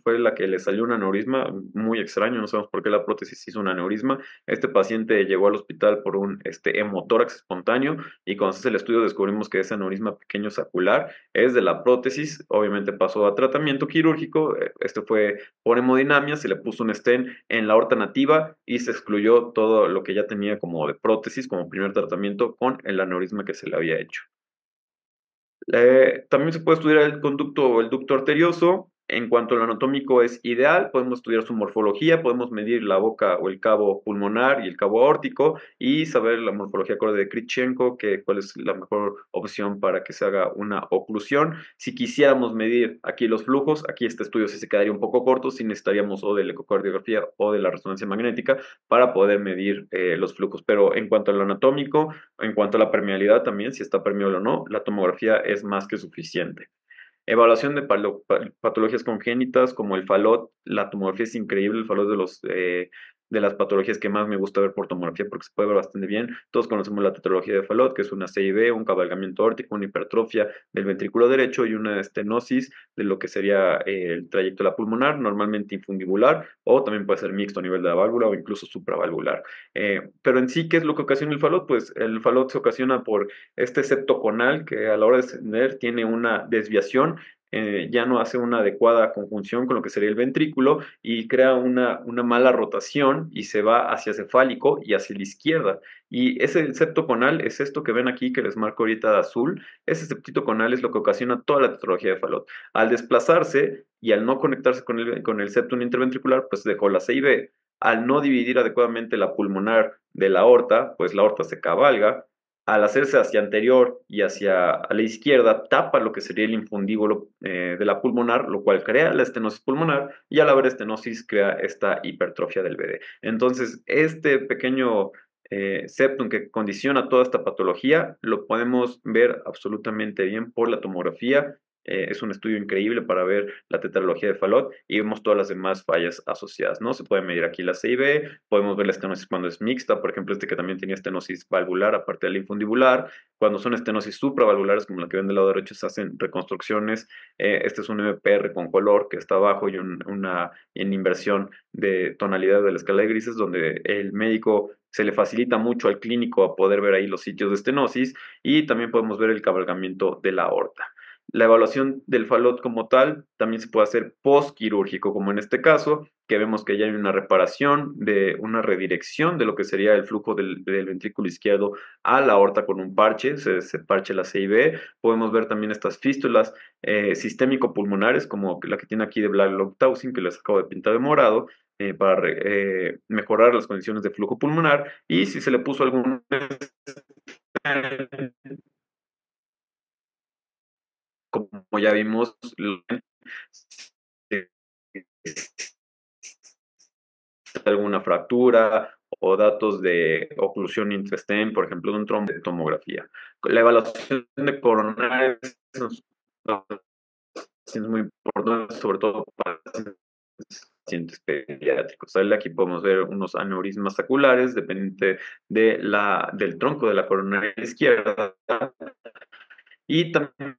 fue la que le salió un aneurisma muy extraño, no sabemos por qué la prótesis hizo un aneurisma. Este paciente llegó al hospital por un este, hemotórax espontáneo y cuando se hace el estudio descubrimos que ese aneurisma pequeño sacular es de la prótesis, obviamente pasó a tratamiento quirúrgico, eh, este fue por hemodinamia, se le puso un stent en la aorta nativa y se excluyó todo lo que ya tenía como de prótesis como primer tratamiento con el aneurisma que se le había hecho. Eh, también se puede estudiar el conducto o el ducto arterioso, en cuanto al lo anatómico es ideal, podemos estudiar su morfología, podemos medir la boca o el cabo pulmonar y el cabo aórtico y saber la morfología acorde de Kritschenko, que cuál es la mejor opción para que se haga una oclusión. Si quisiéramos medir aquí los flujos, aquí este estudio se quedaría un poco corto, si necesitaríamos o de la ecocardiografía o de la resonancia magnética para poder medir eh, los flujos. Pero en cuanto a lo anatómico, en cuanto a la permeabilidad también, si está permeable o no, la tomografía es más que suficiente. Evaluación de patologías congénitas como el falot, la tomografía es increíble, el falot de los eh, de las patologías que más me gusta ver por tomografía porque se puede ver bastante bien. Todos conocemos la tetralogía de Fallot, que es una CIB, un cabalgamiento órtico, una hipertrofia del ventrículo derecho y una estenosis de lo que sería eh, el trayecto de la pulmonar, normalmente infundibular o también puede ser mixto a nivel de la válvula o incluso supravalvular. Eh, pero en sí, ¿qué es lo que ocasiona el Fallot? Pues el Fallot se ocasiona por este septoconal, que a la hora de descender tiene una desviación eh, ya no hace una adecuada conjunción con lo que sería el ventrículo y crea una, una mala rotación y se va hacia cefálico y hacia la izquierda. Y ese septo conal es esto que ven aquí que les marco ahorita de azul. Ese septito conal es lo que ocasiona toda la tetralogía de Fallot. Al desplazarse y al no conectarse con el, con el septum interventricular, pues dejó la B Al no dividir adecuadamente la pulmonar de la aorta, pues la aorta se cabalga, al hacerse hacia anterior y hacia a la izquierda, tapa lo que sería el infundíbulo eh, de la pulmonar, lo cual crea la estenosis pulmonar y al haber estenosis crea esta hipertrofia del BD. Entonces, este pequeño eh, septum que condiciona toda esta patología lo podemos ver absolutamente bien por la tomografía eh, es un estudio increíble para ver la tetralogía de Fallot y vemos todas las demás fallas asociadas, ¿no? Se puede medir aquí la CIB, podemos ver la estenosis cuando es mixta, por ejemplo, este que también tenía estenosis valvular, aparte del infundibular. Cuando son estenosis supravalvulares, como la que ven del lado derecho, se hacen reconstrucciones. Eh, este es un MPR con color que está abajo y una en inversión de tonalidad de la escala de grises, donde el médico se le facilita mucho al clínico a poder ver ahí los sitios de estenosis y también podemos ver el cabalgamiento de la aorta. La evaluación del falot como tal también se puede hacer postquirúrgico, como en este caso, que vemos que ya hay una reparación de una redirección de lo que sería el flujo del, ventrículo izquierdo a la aorta con un parche, se, parche la CIB. Podemos ver también estas fístulas eh, sistémico-pulmonares, como la que tiene aquí de Black tausin que les acabo de pintar de morado, eh, para eh, mejorar las condiciones de flujo pulmonar. Y si se le puso algún como ya vimos, alguna fractura o datos de oclusión intestinal, por ejemplo, de un trombo de tomografía. La evaluación de coronarias es muy importante, sobre todo para pacientes pediátricos. Aquí podemos ver unos aneurismas saculares dependiente de la, del tronco de la coronaria izquierda y también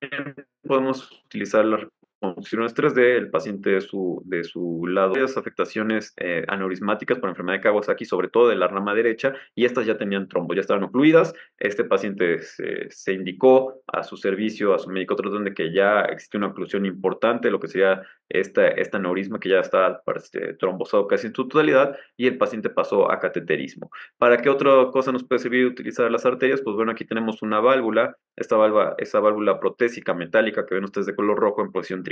podemos utilizar la funciones 3D, el paciente de su, de su lado, las afectaciones eh, aneurismáticas por enfermedad de Kawasaki, sobre todo de la rama derecha, y estas ya tenían trombo, ya estaban ocluidas. Este paciente se, se indicó a su servicio, a su médico donde que ya existe una oclusión importante, lo que sería esta, este aneurisma que ya está pues, este, trombosado casi en su totalidad, y el paciente pasó a cateterismo. ¿Para qué otra cosa nos puede servir utilizar las arterias? Pues bueno, aquí tenemos una válvula, esta válvula, esa válvula protésica metálica que ven ustedes de color rojo en posición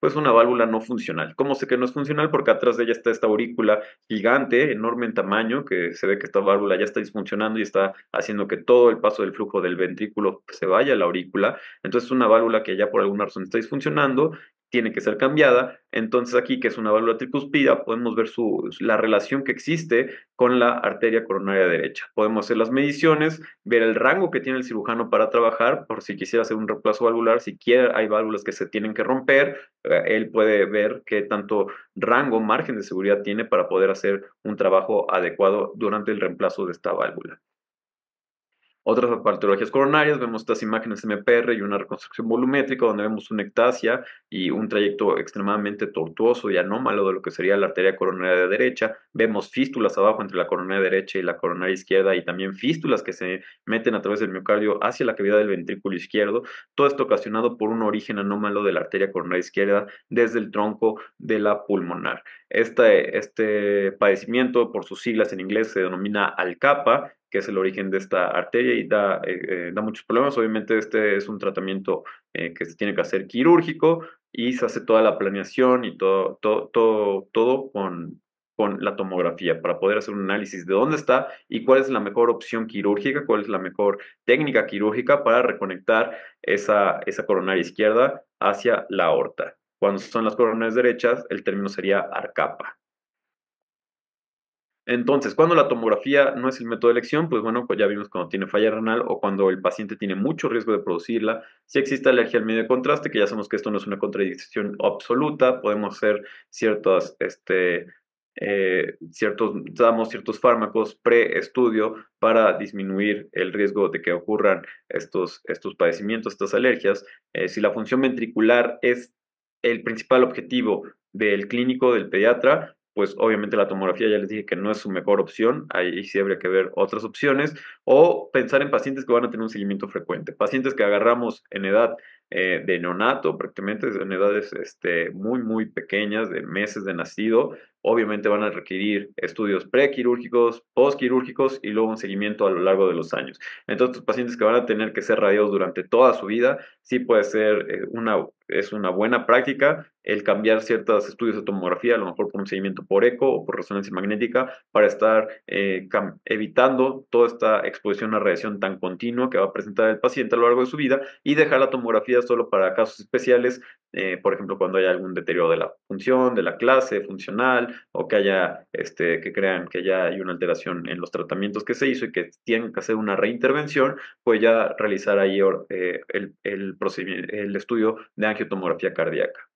pues una válvula no funcional. ¿Cómo sé que no es funcional? Porque atrás de ella está esta aurícula gigante, enorme en tamaño, que se ve que esta válvula ya está disfuncionando y está haciendo que todo el paso del flujo del ventrículo se vaya a la aurícula. Entonces, es una válvula que ya por alguna razón está disfuncionando tiene que ser cambiada. Entonces aquí, que es una válvula tricuspida, podemos ver la relación que existe con la arteria coronaria derecha. Podemos hacer las mediciones, ver el rango que tiene el cirujano para trabajar, por si quisiera hacer un reemplazo valvular, si quiere, hay válvulas que se tienen que romper, eh, él puede ver qué tanto rango, margen de seguridad tiene para poder hacer un trabajo adecuado durante el reemplazo de esta válvula. Otras patologías coronarias, vemos estas imágenes MPR y una reconstrucción volumétrica donde vemos una ectasia y un trayecto extremadamente tortuoso y anómalo de lo que sería la arteria coronaria de derecha. Vemos fístulas abajo entre la coronaria derecha y la coronaria izquierda y también fístulas que se meten a través del miocardio hacia la cavidad del ventrículo izquierdo. Todo esto ocasionado por un origen anómalo de la arteria coronaria izquierda desde el tronco de la pulmonar. Este, este padecimiento, por sus siglas en inglés, se denomina alcapa, que es el origen de esta arteria y da, eh, eh, da muchos problemas. Obviamente este es un tratamiento eh, que se tiene que hacer quirúrgico y se hace toda la planeación y todo, todo, todo, todo con, con la tomografía para poder hacer un análisis de dónde está y cuál es la mejor opción quirúrgica, cuál es la mejor técnica quirúrgica para reconectar esa, esa coronaria izquierda hacia la aorta. Cuando son las coronas derechas, el término sería arcapa. Entonces, cuando la tomografía no es el método de elección, pues bueno, pues ya vimos cuando tiene falla renal o cuando el paciente tiene mucho riesgo de producirla. Si existe alergia al medio de contraste, que ya sabemos que esto no es una contradicción absoluta, podemos hacer ciertas, este, eh, ciertos, damos ciertos fármacos pre-estudio para disminuir el riesgo de que ocurran estos, estos padecimientos, estas alergias. Eh, si la función ventricular es el principal objetivo del clínico, del pediatra, pues obviamente la tomografía ya les dije que no es su mejor opción, ahí sí habría que ver otras opciones, o pensar en pacientes que van a tener un seguimiento frecuente, pacientes que agarramos en edad eh, de neonato, prácticamente en edades este, muy, muy pequeñas, de meses de nacido, obviamente van a requerir estudios prequirúrgicos, postquirúrgicos y luego un seguimiento a lo largo de los años. Entonces, los pacientes que van a tener que ser radiados durante toda su vida, sí puede ser eh, una, es una buena práctica el cambiar ciertos estudios de tomografía, a lo mejor por un seguimiento por eco o por resonancia magnética, para estar eh, evitando toda esta exposición a radiación tan continua que va a presentar el paciente a lo largo de su vida y dejar la tomografía solo para casos especiales, eh, por ejemplo, cuando haya algún deterioro de la función, de la clase funcional, o que haya, este, que crean que ya hay una alteración en los tratamientos que se hizo y que tienen que hacer una reintervención, pues ya realizar ahí eh, el, el, el estudio de angiotomografía cardíaca.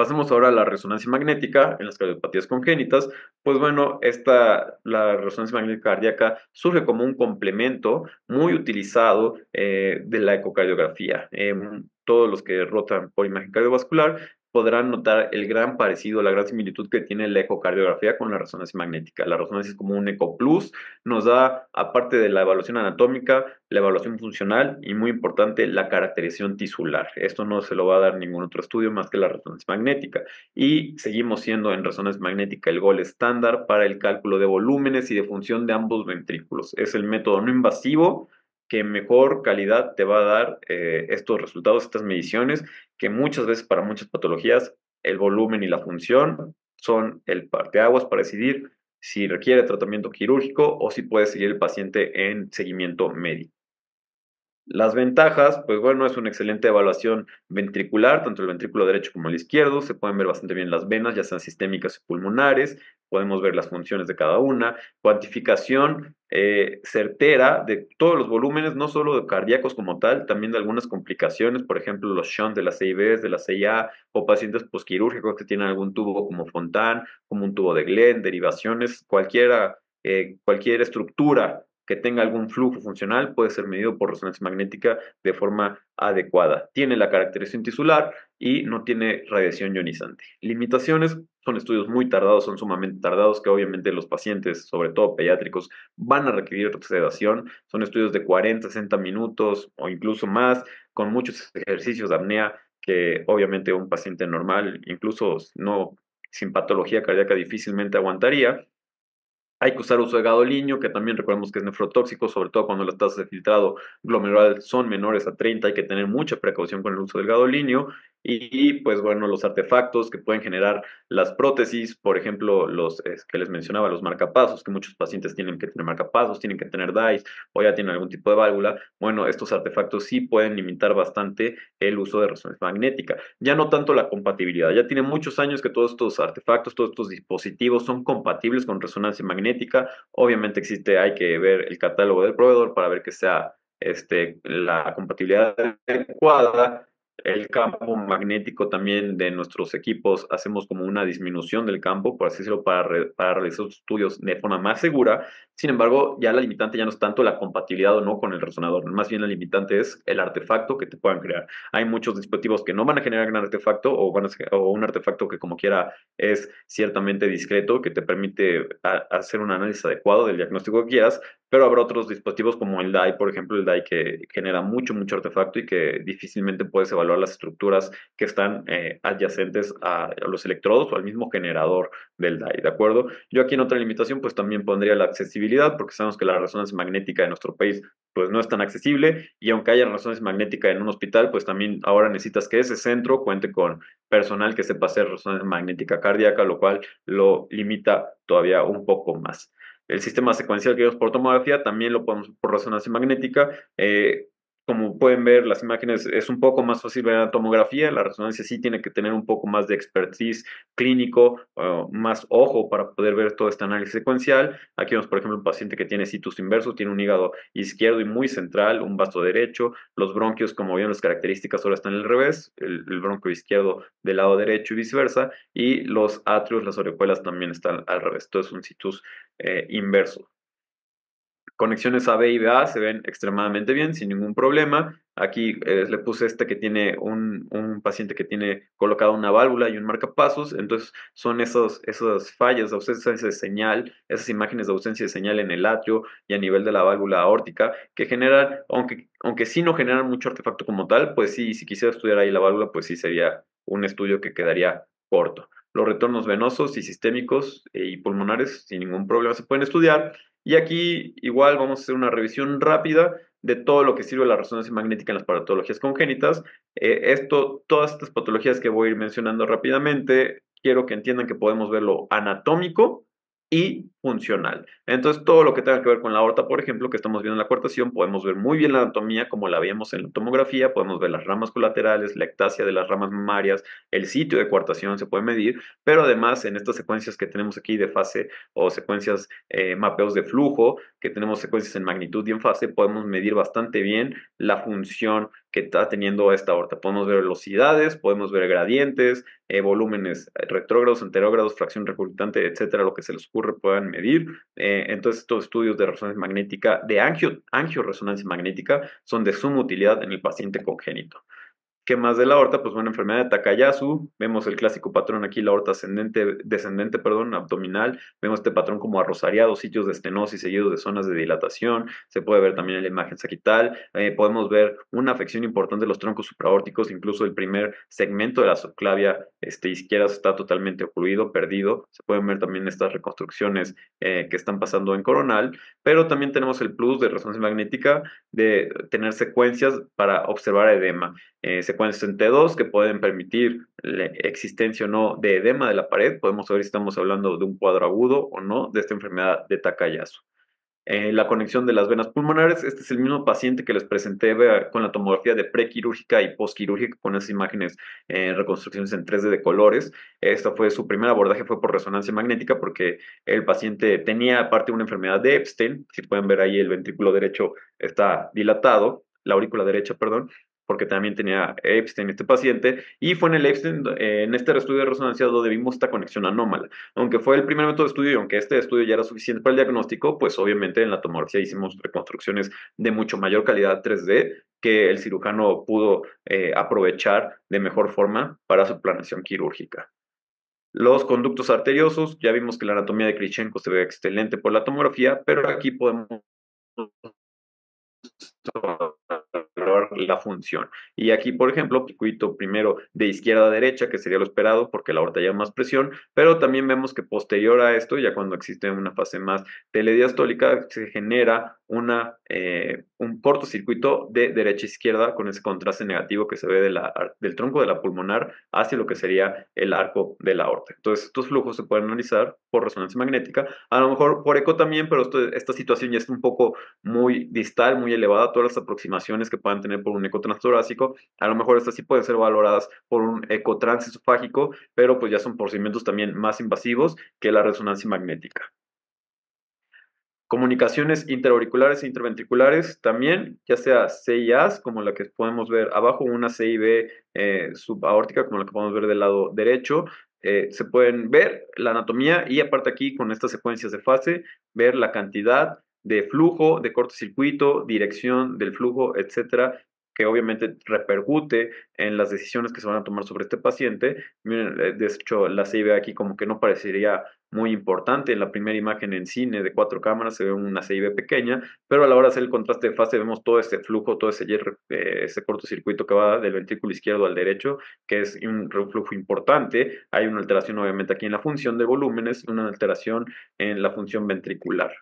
Pasemos ahora a la resonancia magnética en las cardiopatías congénitas. Pues bueno, esta, la resonancia magnética cardíaca surge como un complemento muy utilizado eh, de la ecocardiografía. Em, todos los que rotan por imagen cardiovascular podrán notar el gran parecido, la gran similitud que tiene la ecocardiografía con la resonancia magnética. La resonancia es como un eco plus, nos da, aparte de la evaluación anatómica, la evaluación funcional y muy importante, la caracterización tisular. Esto no se lo va a dar ningún otro estudio más que la resonancia magnética. Y seguimos siendo en resonancia magnética el gol estándar para el cálculo de volúmenes y de función de ambos ventrículos. Es el método no invasivo que mejor calidad te va a dar eh, estos resultados, estas mediciones, que muchas veces para muchas patologías el volumen y la función son el parteaguas para decidir si requiere tratamiento quirúrgico o si puede seguir el paciente en seguimiento médico. Las ventajas, pues bueno, es una excelente evaluación ventricular, tanto el ventrículo derecho como el izquierdo. Se pueden ver bastante bien las venas, ya sean sistémicas o pulmonares. Podemos ver las funciones de cada una. Cuantificación eh, certera de todos los volúmenes, no solo de cardíacos como tal, también de algunas complicaciones, por ejemplo, los shunts de las CIBs, de las CIA, o pacientes posquirúrgicos que tienen algún tubo como Fontán, como un tubo de Glenn, derivaciones, cualquiera, eh, cualquier estructura que tenga algún flujo funcional puede ser medido por resonancia magnética de forma adecuada. Tiene la caracterización tisular y no tiene radiación ionizante. Limitaciones son estudios muy tardados, son sumamente tardados, que obviamente los pacientes, sobre todo pediátricos, van a requerir sedación. Son estudios de 40, 60 minutos o incluso más, con muchos ejercicios de apnea que obviamente un paciente normal, incluso no sin patología cardíaca, difícilmente aguantaría. Hay que usar uso de gadolinio, que también recordemos que es nefrotóxico, sobre todo cuando las tasas de filtrado glomerular son menores a 30, hay que tener mucha precaución con el uso del gadolinio y pues bueno, los artefactos que pueden generar las prótesis, por ejemplo, los que les mencionaba, los marcapasos, que muchos pacientes tienen que tener marcapasos, tienen que tener DICE o ya tienen algún tipo de válvula, bueno, estos artefactos sí pueden limitar bastante el uso de resonancia magnética. Ya no tanto la compatibilidad, ya tiene muchos años que todos estos artefactos, todos estos dispositivos son compatibles con resonancia magnética. Obviamente existe, hay que ver el catálogo del proveedor para ver que sea este, la compatibilidad adecuada el campo magnético también de nuestros equipos, hacemos como una disminución del campo, por así decirlo, para, para realizar estudios de forma más segura, sin embargo, ya la limitante ya no es tanto la compatibilidad o no con el resonador, más bien la limitante es el artefacto que te puedan crear. Hay muchos dispositivos que no van a generar un artefacto o, van a, o un artefacto que como quiera es ciertamente discreto, que te permite hacer un análisis adecuado del diagnóstico que quieras, pero habrá otros dispositivos como el DAI, por ejemplo, el DAI que genera mucho, mucho artefacto y que difícilmente puedes evaluar las estructuras que están eh, adyacentes a los electrodos o al mismo generador del DAI, ¿de acuerdo? Yo aquí en otra limitación pues también pondría la accesibilidad porque sabemos que la resonancia magnética en nuestro país pues no es tan accesible y aunque haya resonancia magnética en un hospital, pues también ahora necesitas que ese centro cuente con personal que sepa hacer resonancia magnética cardíaca, lo cual lo limita todavía un poco más. El sistema secuencial que vemos por tomografía también lo podemos por resonancia magnética. Eh, como pueden ver, las imágenes es un poco más fácil ver la tomografía, la resonancia sí tiene que tener un poco más de expertise clínico, más ojo para poder ver todo este análisis secuencial. Aquí vemos, por ejemplo, un paciente que tiene situs inverso, tiene un hígado izquierdo y muy central, un vaso derecho, los bronquios, como vieron las características, ahora están al revés, el, bronquio izquierdo del lado derecho y viceversa, y los atrios, las orejuelas también están al revés, todo es un situs eh, inverso conexiones B y BA se ven extremadamente bien, sin ningún problema. Aquí eh, le puse este que tiene un, paciente que tiene colocada una válvula y un marcapasos, entonces son esos, esas fallas, ausencia de señal, esas imágenes de ausencia de señal en el atrio y a nivel de la válvula aórtica, que generan, aunque, aunque sí no generan mucho artefacto como tal, pues sí, si quisiera estudiar ahí la válvula, pues sí sería un estudio que quedaría corto. Los retornos venosos y sistémicos eh, y pulmonares sin ningún problema se pueden estudiar. Y aquí igual vamos a hacer una revisión rápida de todo lo que sirve la resonancia magnética en las patologías congénitas. Eh, esto, todas estas patologías que voy a ir mencionando rápidamente, quiero que entiendan que podemos verlo anatómico y funcional. Entonces, todo lo que tenga que ver con la aorta, por ejemplo, que estamos viendo en la coartación, podemos ver muy bien la anatomía como la vemos en la tomografía, podemos ver las ramas colaterales, la ectasia de las ramas mamarias, el sitio de coartación se puede medir, pero además en estas secuencias que tenemos aquí de fase o secuencias eh, mapeos de flujo, que tenemos secuencias en magnitud y en fase, podemos medir bastante bien la función que está teniendo esta aorta. Podemos ver velocidades, podemos ver gradientes, eh, volúmenes retrógrados, anterógrados, fracción recurrentante, etcétera, lo que se les ocurre puedan medir. Eh, entonces, estos estudios de resonancia magnética, de angio, resonancia magnética, son de suma utilidad en el paciente congénito más de la aorta, pues una enfermedad de Takayasu, vemos el clásico patrón aquí, la aorta ascendente, descendente, perdón, abdominal, vemos este patrón como arrosariado, sitios de estenosis seguidos de zonas de dilatación, se puede ver también en la imagen saquital, eh, podemos ver una afección importante de los troncos supraórticos, incluso el primer segmento de la subclavia este, izquierda está totalmente ocluido, perdido, se pueden ver también estas reconstrucciones eh, que están pasando en coronal, pero también tenemos el plus de resonancia magnética de tener secuencias para observar edema eh, secuencias T2 que pueden permitir la existencia o no de edema de la pared. Podemos saber si estamos hablando de un cuadro agudo o no de esta enfermedad de Takayasu. Eh, la conexión de las venas pulmonares, este es el mismo paciente que les presenté con la tomografía de prequirúrgica y postquirúrgica, con esas imágenes, en eh, reconstrucciones en 3D de colores. Esta fue su primer abordaje, fue por resonancia magnética, porque el paciente tenía aparte una enfermedad de Epstein, si pueden ver ahí el ventrículo derecho está dilatado, la aurícula derecha, perdón, porque también tenía Epstein este paciente, y fue en el Epstein, eh, en este estudio de resonancia donde vimos esta conexión anómala. Aunque fue el primer método de estudio y aunque este estudio ya era suficiente para el diagnóstico, pues obviamente en la tomografía hicimos reconstrucciones de mucho mayor calidad 3D que el cirujano pudo eh, aprovechar de mejor forma para su planeación quirúrgica. Los conductos arteriosos, ya vimos que la anatomía de Krichenko se ve excelente por la tomografía, pero aquí podemos la función. Y aquí, por ejemplo, circuito primero de izquierda a derecha, que sería lo esperado porque la aorta lleva más presión, pero también vemos que posterior a esto, ya cuando existe una fase más telediastólica, se genera una, eh, un cortocircuito de derecha a izquierda con ese contraste negativo que se ve de la, del tronco de la pulmonar hacia lo que sería el arco de la aorta. Entonces, estos flujos se pueden analizar por resonancia magnética, a lo mejor por eco también, pero esta situación ya es un poco muy distal, muy elevada, todas las aproximaciones que puedan tener por un ecotranstorácico. A lo mejor estas sí pueden ser valoradas por un ecotransesofágico, pero pues ya son procedimientos también más invasivos que la resonancia magnética. Comunicaciones interauriculares e interventriculares también, ya sea CIAs, como la que podemos ver abajo, una CIB eh, subaórtica, como la que podemos ver del lado derecho, eh, se pueden ver la anatomía y aparte aquí con estas secuencias de fase, ver la cantidad de flujo, de cortocircuito, dirección del flujo, etcétera, que obviamente repercute en las decisiones que se van a tomar sobre este paciente. Miren, eh, de hecho, la CIB aquí como que no parecería muy importante. En la primera imagen en cine de cuatro cámaras se ve una CIB pequeña, pero a la hora de hacer el contraste de fase vemos todo este flujo, todo ese, eh, ese cortocircuito que va del ventrículo izquierdo al derecho, que es un reflujo importante. Hay una alteración obviamente aquí en la función de volúmenes, una alteración en la función ventricular.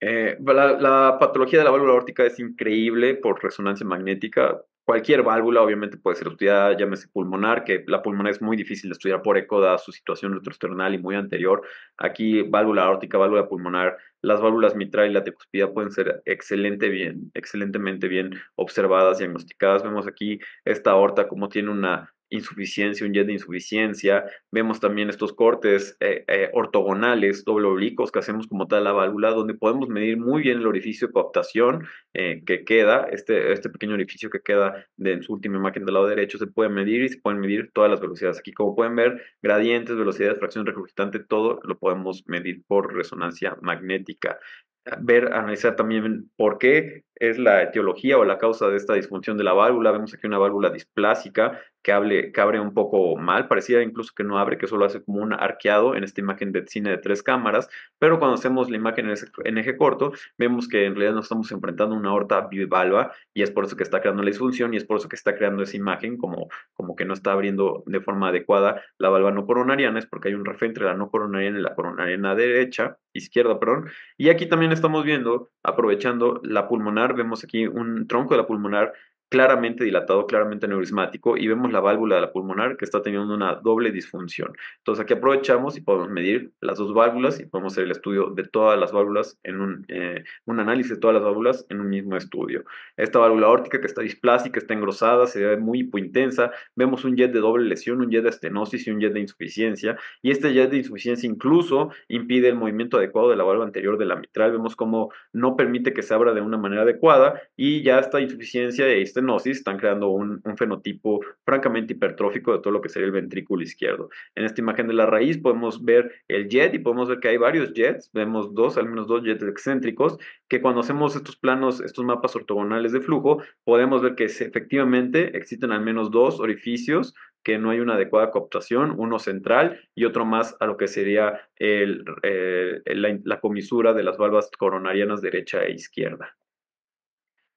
Eh, pues, la, patología de la válvula aórtica es increíble por resonancia magnética. Cualquier válvula, obviamente, puede ser estudiada, llámese pulmonar, que la pulmonar es muy difícil de estudiar por eco, dada su situación retroesternal y muy anterior. Aquí, válvula aórtica, válvula pulmonar, las válvulas mitral y la tecospía pueden ser excelente bien, excelentemente bien observadas y diagnosticadas. Vemos aquí esta aorta, como tiene una insuficiencia, un jet de insuficiencia. Vemos también estos cortes eh, eh, ortogonales, doble oblicuos que hacemos como tal la válvula, donde podemos medir muy bien el orificio de coaptación eh, que queda, este, este pequeño orificio que queda de, en su última imagen del lado derecho, se puede medir y se pueden medir todas las velocidades. Aquí, como pueden ver, gradientes, velocidades, fracción regurgitante, todo lo podemos medir por resonancia magnética ver, analizar también por qué es la etiología o la causa de esta disfunción de la válvula. Vemos aquí una válvula displásica que, abre un poco mal, parecida incluso que no abre, que solo hace como un arqueado en esta imagen de cine de tres cámaras, pero cuando hacemos la imagen en, eje corto, vemos que en realidad nos estamos enfrentando a una aorta bivalva y es por eso que está creando la disfunción y es por eso que está creando esa imagen como, como que no está abriendo de forma adecuada la válvula no coronariana, es porque hay un refén entre la no coronariana y la coronariana derecha, izquierda, perdón, y aquí también estamos viendo, aprovechando la pulmonar vemos aquí un tronco de la pulmonar claramente dilatado, claramente neurismático y vemos la válvula de la pulmonar que está teniendo una doble disfunción. Entonces aquí aprovechamos y podemos medir las dos válvulas y podemos hacer el estudio de todas las válvulas en un, eh, análisis de todas las válvulas en un mismo estudio. Esta válvula órtica que está displásica, está engrosada, se ve muy hipointensa, vemos un jet de doble lesión, un jet de estenosis y un jet de insuficiencia y este jet de insuficiencia incluso impide el movimiento adecuado de la válvula anterior de la mitral, vemos cómo no permite que se abra de una manera adecuada y ya esta insuficiencia y e estenosis están creando un, fenotipo francamente hipertrófico de todo lo que sería el ventrículo izquierdo. En esta imagen de la raíz podemos ver el jet y podemos ver que hay varios jets, vemos dos, al menos dos jets excéntricos, que cuando hacemos estos planos, estos mapas ortogonales de flujo, podemos ver que efectivamente existen al menos dos orificios que no hay una adecuada cooptación, uno central y otro más a lo que sería la, comisura de las valvas coronarianas derecha e izquierda.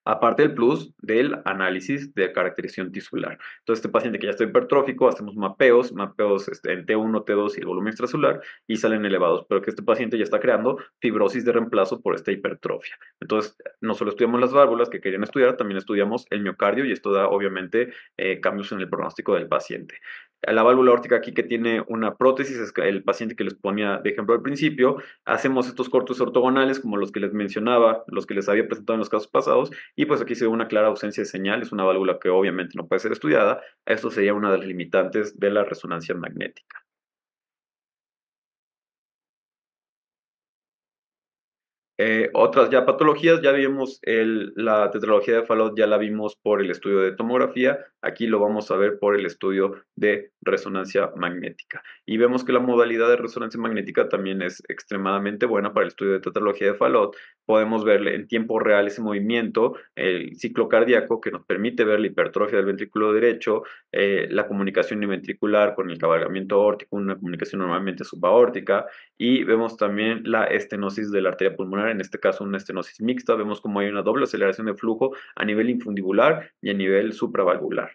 Aparte del plus del análisis de caracterización tisular. Entonces, este paciente que ya está hipertrófico, hacemos mapeos, mapeos este, en T1, T2 y el volumen extracelular y salen elevados, pero que este paciente ya está creando fibrosis de reemplazo por esta hipertrofia. Entonces, no solo estudiamos las válvulas que querían estudiar, también estudiamos el miocardio y esto da obviamente eh, cambios en el pronóstico del paciente la válvula órtica aquí que tiene una prótesis, es el paciente que les ponía de ejemplo al principio, hacemos estos cortes ortogonales como los que les mencionaba, los que les había presentado en los casos pasados, y pues aquí se ve una clara ausencia de señal, es una válvula que obviamente no puede ser estudiada, esto sería una de las limitantes de la resonancia magnética. Eh, otras ya patologías, ya vimos la tetralogía de Fallot, ya la vimos por el estudio de tomografía, Aquí lo vamos a ver por el estudio de resonancia magnética. Y vemos que la modalidad de resonancia magnética también es extremadamente buena para el estudio de tetralogía de Fallot. Podemos verle en tiempo real ese movimiento, el ciclo cardíaco que nos permite ver la hipertrofia del ventrículo derecho, eh, la comunicación ventricular con el cabalgamiento órtico, una comunicación normalmente subaórtica, y vemos también la estenosis de la arteria pulmonar, en este caso una estenosis mixta. Vemos como hay una doble aceleración de flujo a nivel infundibular y a nivel supravalvular.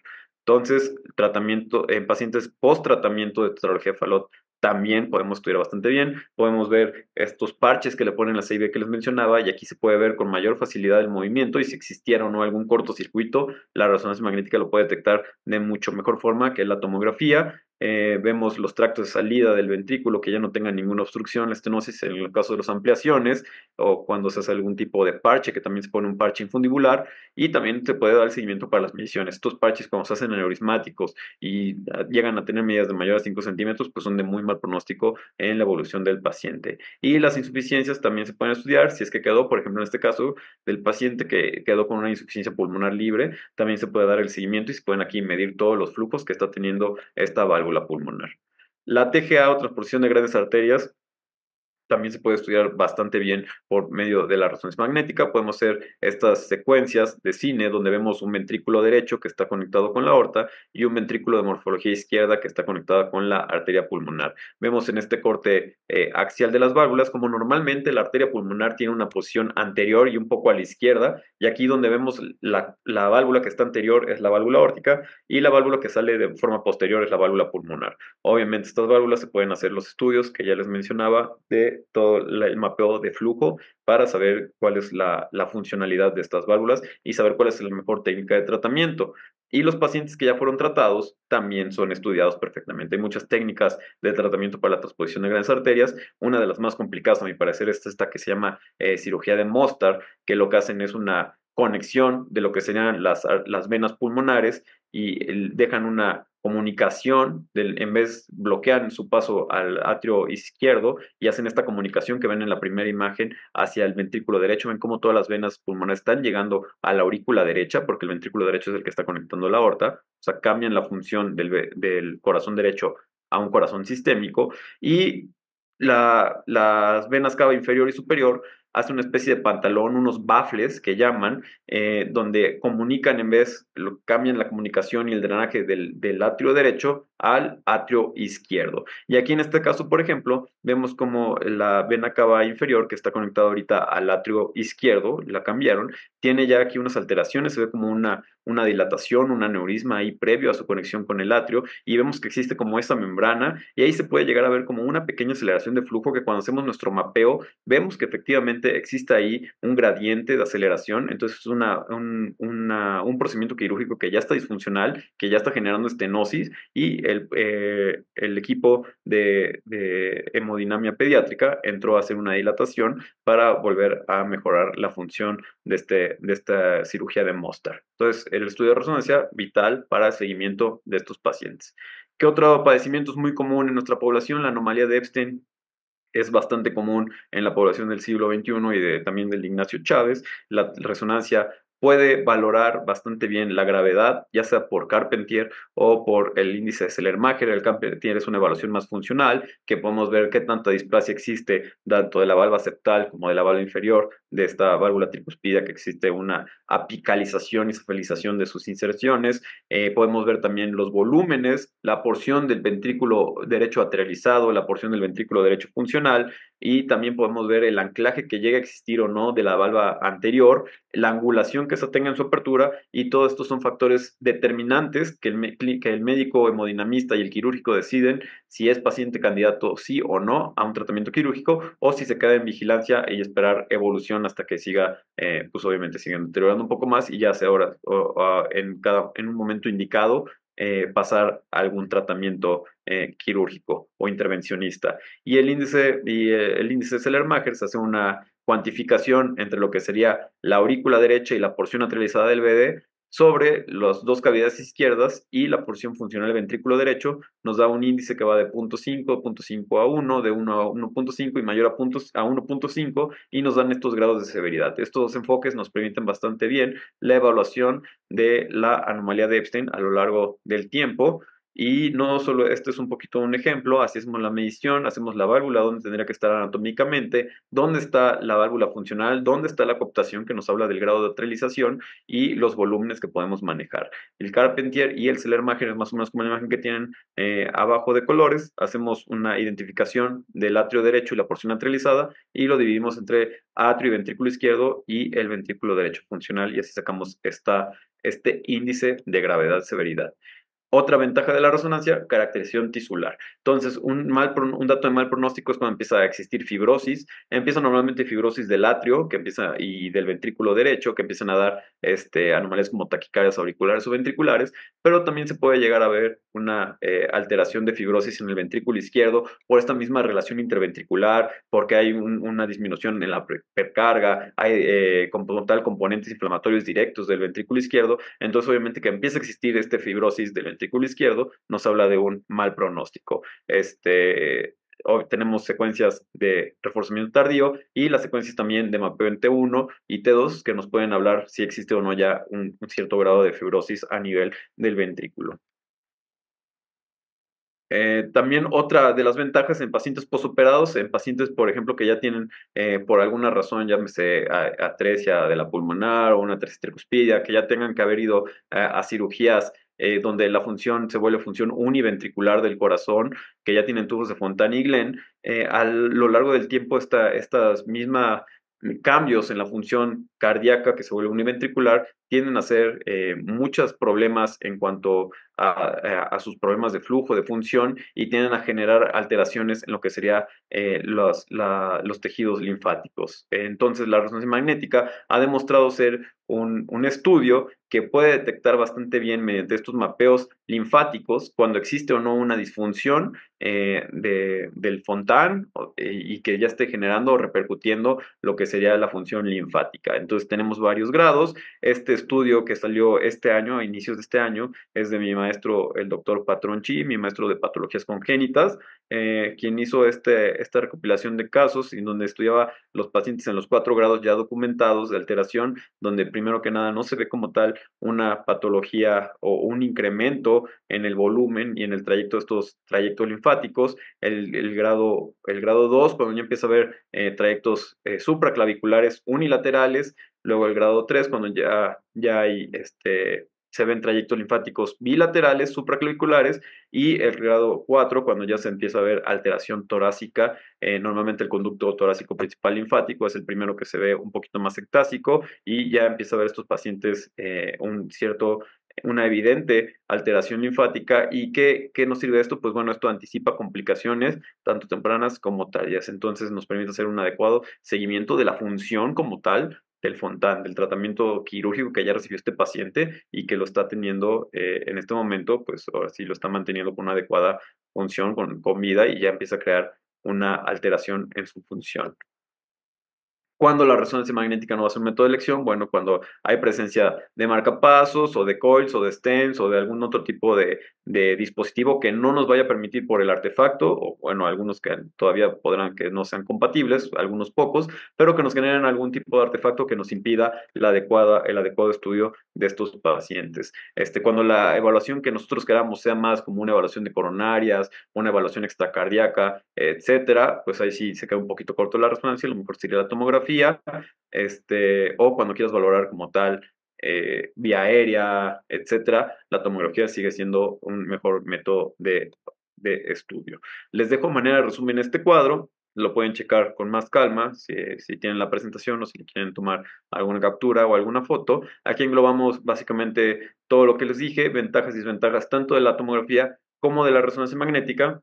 Entonces, tratamiento en pacientes post tratamiento de tetralogía falot también podemos estudiar bastante bien. Podemos ver estos parches que le ponen la CIB que les mencionaba y aquí se puede ver con mayor facilidad el movimiento y si existiera o no algún cortocircuito, la resonancia magnética lo puede detectar de mucho mejor forma que la tomografía eh, vemos los tractos de salida del ventrículo que ya no tengan ninguna obstrucción, la estenosis en el caso de las ampliaciones o cuando se hace algún tipo de parche, que también se pone un parche infundibular y también se puede dar el seguimiento para las mediciones. Estos parches cuando se hacen aneurismáticos y ah, llegan a tener medidas de mayor a 5 centímetros, pues son de muy mal pronóstico en la evolución del paciente. Y las insuficiencias también se pueden estudiar, si es que quedó, por ejemplo, en este caso del paciente que quedó con una insuficiencia pulmonar libre, también se puede dar el seguimiento y se pueden aquí medir todos los flujos que está teniendo esta válvula pulmonar. La TGA o transposición de grandes arterias también se puede estudiar bastante bien por medio de la resonancia magnética. Podemos hacer estas secuencias de cine donde vemos un ventrículo derecho que está conectado con la aorta y un ventrículo de morfología izquierda que está conectado con la arteria pulmonar. Vemos en este corte eh, axial de las válvulas como normalmente la arteria pulmonar tiene una posición anterior y un poco a la izquierda y aquí donde vemos la, la válvula que está anterior es la válvula órtica y la válvula que sale de forma posterior es la válvula pulmonar. Obviamente estas válvulas se pueden hacer los estudios que ya les mencionaba de todo el mapeo de flujo para saber cuál es la, funcionalidad de estas válvulas y saber cuál es la mejor técnica de tratamiento. Y los pacientes que ya fueron tratados también son estudiados perfectamente. Hay muchas técnicas de tratamiento para la transposición de grandes arterias. Una de las más complicadas, a mi parecer, es esta que se llama eh, cirugía de Mostar, que lo que hacen es una conexión de lo que serían las, ah, las venas pulmonares y dejan una comunicación, en vez bloquean su paso al atrio izquierdo y hacen esta comunicación que ven en la primera imagen hacia el ventrículo derecho, ven cómo todas las venas pulmonares están llegando a la aurícula derecha, porque el ventrículo derecho es el que está conectando la aorta, o sea, cambian la función del, corazón derecho a un corazón sistémico y las venas cava inferior y superior hace una especie de pantalón, unos baffles que llaman, eh, donde comunican en vez, lo, cambian la comunicación y el drenaje del, del, atrio derecho al atrio izquierdo. Y aquí en este caso, por ejemplo, vemos como la vena cava inferior que está conectada ahorita al atrio izquierdo, la cambiaron, tiene ya aquí unas alteraciones, se ve como una, una dilatación, un aneurisma ahí previo a su conexión con el atrio, y vemos que existe como esta membrana, y ahí se puede llegar a ver como una pequeña aceleración de flujo que cuando hacemos nuestro mapeo, vemos que efectivamente existe exista ahí un gradiente de aceleración. Entonces es una, un, procedimiento quirúrgico que ya está disfuncional, que ya está generando estenosis y eh, el, equipo de, de, hemodinamia pediátrica entró a hacer una dilatación para volver a mejorar la función de, este, de esta cirugía de Mostar. Entonces el estudio de resonancia vital para el seguimiento de estos pacientes. ¿Qué otro padecimiento es muy común en nuestra población? La anomalía de Epstein es bastante común en la población del siglo XXI y de, también del Ignacio Chávez, la resonancia puede valorar bastante bien la gravedad, ya sea por Carpentier o por el índice de Mager. El Carpentier es una evaluación más funcional que podemos ver qué tanta displasia existe tanto de la válvula septal como de la válvula inferior de esta válvula tricuspida, que existe una apicalización y cefalización de sus inserciones. Eh, podemos ver también los volúmenes, la porción del ventrículo derecho atrializado, la porción del ventrículo derecho funcional y también podemos ver el anclaje que llega a existir o no de la valva anterior, la angulación que se tenga en su apertura y todos estos son factores determinantes que el, el médico hemodinamista y el quirúrgico deciden si es paciente candidato sí o no a un tratamiento quirúrgico o si se queda en vigilancia y esperar evolución hasta que siga, eh, pues obviamente siguen deteriorando un poco más y ya sea ahora en, cada, en un momento indicado eh, pasar algún tratamiento eh, quirúrgico o intervencionista. Y el índice, y, eh, el índice Sellermacher se hace una cuantificación entre lo que sería la aurícula derecha y la porción atrializada del BD sobre las dos cavidades izquierdas y la porción funcional del ventrículo derecho nos da un índice que va de 0.5, 0.5 a 1, de 1 a 1.5 y mayor a, a 1.5 y nos dan estos grados de severidad. Estos dos enfoques nos permiten bastante bien la evaluación de la anomalía de Epstein a lo largo del tiempo. Y no solo, esto es un poquito un ejemplo, hacemos la medición, hacemos la válvula, dónde tendría que estar anatómicamente, dónde está la válvula funcional, dónde está la cooptación que nos habla del grado de atrialización y los volúmenes que podemos manejar. El Carpentier y el celer es más o menos como la imagen que tienen eh, abajo de colores, hacemos una identificación del atrio derecho y la porción atrializada y lo dividimos entre atrio y ventrículo izquierdo y el ventrículo derecho funcional y así sacamos este índice de gravedad-severidad. Otra ventaja de la resonancia, caracterización tisular. Entonces, un, mal, un dato de mal pronóstico es cuando empieza a existir fibrosis. Empieza normalmente fibrosis del atrio que empieza, y del ventrículo derecho, que empiezan a dar este, anomalías como taquicardias auriculares o ventriculares, pero también se puede llegar a ver una eh, alteración de fibrosis en el ventrículo izquierdo por esta misma relación interventricular, porque hay una disminución en la percarga, hay eh, tal componentes inflamatorios directos del ventrículo izquierdo. Entonces, obviamente que empieza a existir esta fibrosis del ventrículo izquierdo, nos habla de un mal pronóstico. Este, tenemos secuencias de reforzamiento tardío y las secuencias también de mapeo en T1 y T2 que nos pueden hablar si existe o no ya un, cierto grado de fibrosis a nivel del ventrículo. Eh, también otra de las ventajas en pacientes posoperados, en pacientes, por ejemplo, que ya tienen eh, por alguna razón, llámese atresia de la pulmonar o una atresia que ya tengan que haber ido a cirugías eh, donde la función se vuelve función univentricular del corazón, que ya tienen tubos de Fontana y Glenn, eh, a lo largo del tiempo esta, estas mismas mm, cambios en la función cardíaca que se vuelve univentricular tienden a ser eh, muchos problemas en cuanto eh, a, sus problemas de flujo, de función, y tienden a generar alteraciones en lo que serían eh, los, tejidos linfáticos. Entonces, la resonancia magnética ha demostrado ser un, estudio que puede detectar bastante bien mediante estos mapeos linfáticos cuando existe o no una disfunción de, del fontán y que ya esté generando o repercutiendo lo que sería la función linfática. Entonces tenemos varios grados. Este estudio que salió este año, a inicios de este año, es de mi maestro, el doctor Patronchi, mi maestro de patologías congénitas, eh, quien hizo este, esta recopilación de casos en donde estudiaba los pacientes en los cuatro grados ya documentados de alteración, donde primero que nada no se ve como tal una patología o un incremento en el volumen y en el trayecto de estos trayectos linfáticos, el, grado el grado 2, cuando ya empieza a ver eh, trayectos eh, supraclaviculares unilaterales, Luego el grado 3, cuando ya, ya hay este, se ven trayectos linfáticos bilaterales, supraclaviculares, y el grado 4, cuando ya se empieza a ver alteración torácica, eh, normalmente el conducto torácico principal linfático es el primero que se ve un poquito más ectásico y ya empieza a ver estos pacientes eh, un cierto una evidente alteración linfática. ¿Y qué, qué, nos sirve esto? Pues bueno, esto anticipa complicaciones tanto tempranas como tardías. Entonces nos permite hacer un adecuado seguimiento de la función como tal, del Fontán, del tratamiento quirúrgico que ya recibió este paciente y que lo está teniendo eh, en este momento, pues ahora sí lo está manteniendo con una adecuada función, con vida y ya empieza a crear una alteración en su función cuando la resonancia magnética no va a ser un método de elección? Bueno, cuando hay presencia de marcapasos o de coils o de stents o de algún otro tipo de, dispositivo que no nos vaya a permitir por el artefacto, o bueno, algunos que todavía podrán que no sean compatibles, algunos pocos, pero que nos generen algún tipo de artefacto que nos impida la adecuada, el adecuado estudio de estos pacientes. Este, cuando la evaluación que nosotros queramos sea más como una evaluación de coronarias, una evaluación extracardíaca, etcétera, pues ahí sí se queda un poquito corto la resonancia, a lo mejor sería la tomografía este, o cuando quieras valorar como tal eh, vía aérea, etcétera, la tomografía sigue siendo un mejor método de, estudio. Les dejo manera de resumen este cuadro, lo pueden checar con más calma si, si, tienen la presentación o si quieren tomar alguna captura o alguna foto. Aquí englobamos básicamente todo lo que les dije, ventajas y desventajas tanto de la tomografía como de la resonancia magnética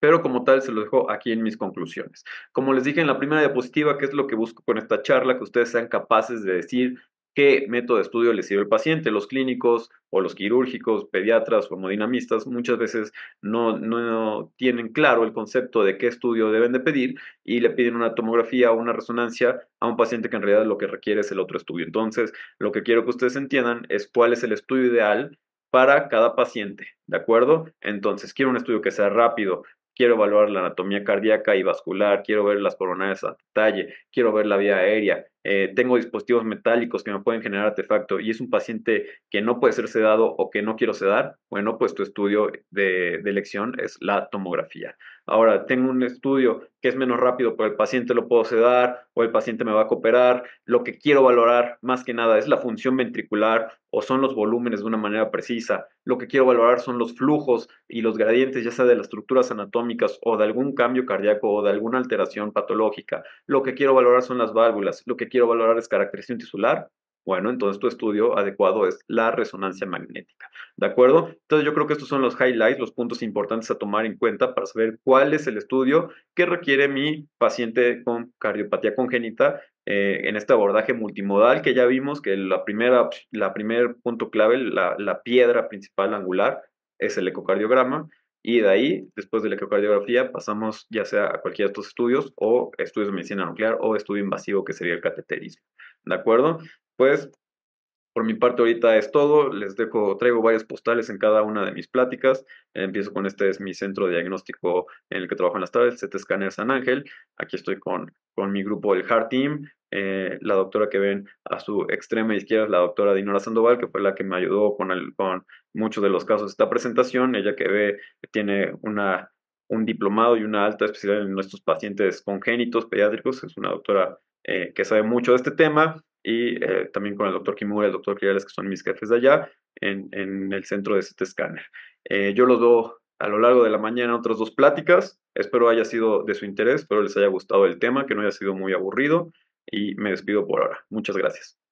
pero como tal se lo dejo aquí en mis conclusiones. Como les dije en la primera diapositiva, que es lo que busco con esta charla, que ustedes sean capaces de decir qué método de estudio les sirve al paciente. Los clínicos o los quirúrgicos, pediatras o hemodinamistas muchas veces no, no, tienen claro el concepto de qué estudio deben de pedir y le piden una tomografía o una resonancia a un paciente que en realidad lo que requiere es el otro estudio. Entonces, lo que quiero que ustedes entiendan es cuál es el estudio ideal para cada paciente, ¿de acuerdo? Entonces, quiero un estudio que sea rápido, quiero evaluar la anatomía cardíaca y vascular, quiero ver las coronarias a detalle, quiero ver la vía aérea, eh, tengo dispositivos metálicos que me pueden generar artefacto y es un paciente que no puede ser sedado o que no quiero sedar, bueno, pues tu estudio de, elección es la tomografía. Ahora, tengo un estudio que es menos rápido, pero el paciente lo puedo sedar o el paciente me va a cooperar. Lo que quiero valorar más que nada es la función ventricular o son los volúmenes de una manera precisa. Lo que quiero valorar son los flujos y los gradientes, ya sea de las estructuras anatómicas o de algún cambio cardíaco o de alguna alteración patológica. Lo que quiero valorar son las válvulas. Lo que quiero valorar es caracterización tisular, bueno, entonces tu estudio adecuado es la resonancia magnética. ¿De acuerdo? Entonces yo creo que estos son los highlights, los puntos importantes a tomar en cuenta para saber cuál es el estudio que requiere mi paciente con cardiopatía congénita eh, en este abordaje multimodal que ya vimos que la primera, la primer punto clave, la, la piedra principal angular es el ecocardiograma. Y de ahí, después de la ecocardiografía, pasamos ya sea a cualquiera de estos estudios o estudios de medicina nuclear o estudio invasivo que sería el cateterismo. ¿De acuerdo? Pues por mi parte ahorita es todo, les dejo, traigo varias postales en cada una de mis pláticas. Empiezo con este es mi centro de diagnóstico en el que trabajo en las tardes, CT Scanner San Ángel. Aquí estoy con, con mi grupo, del Heart Team. Eh, la doctora que ven a su extrema izquierda es la doctora Dinora Sandoval, que fue la que me ayudó con, el, con muchos de los casos de esta presentación. Ella que ve tiene una, un diplomado y una alta especialidad en nuestros pacientes congénitos pediátricos. Es una doctora eh, que sabe mucho de este tema y eh, también con el doctor Kimura y el doctor Criales, que son mis jefes de allá, en, en el centro de este escáner. Eh, yo los do a lo largo de la mañana otras dos pláticas. Espero haya sido de su interés, espero les haya gustado el tema, que no haya sido muy aburrido y me despido por ahora. Muchas gracias.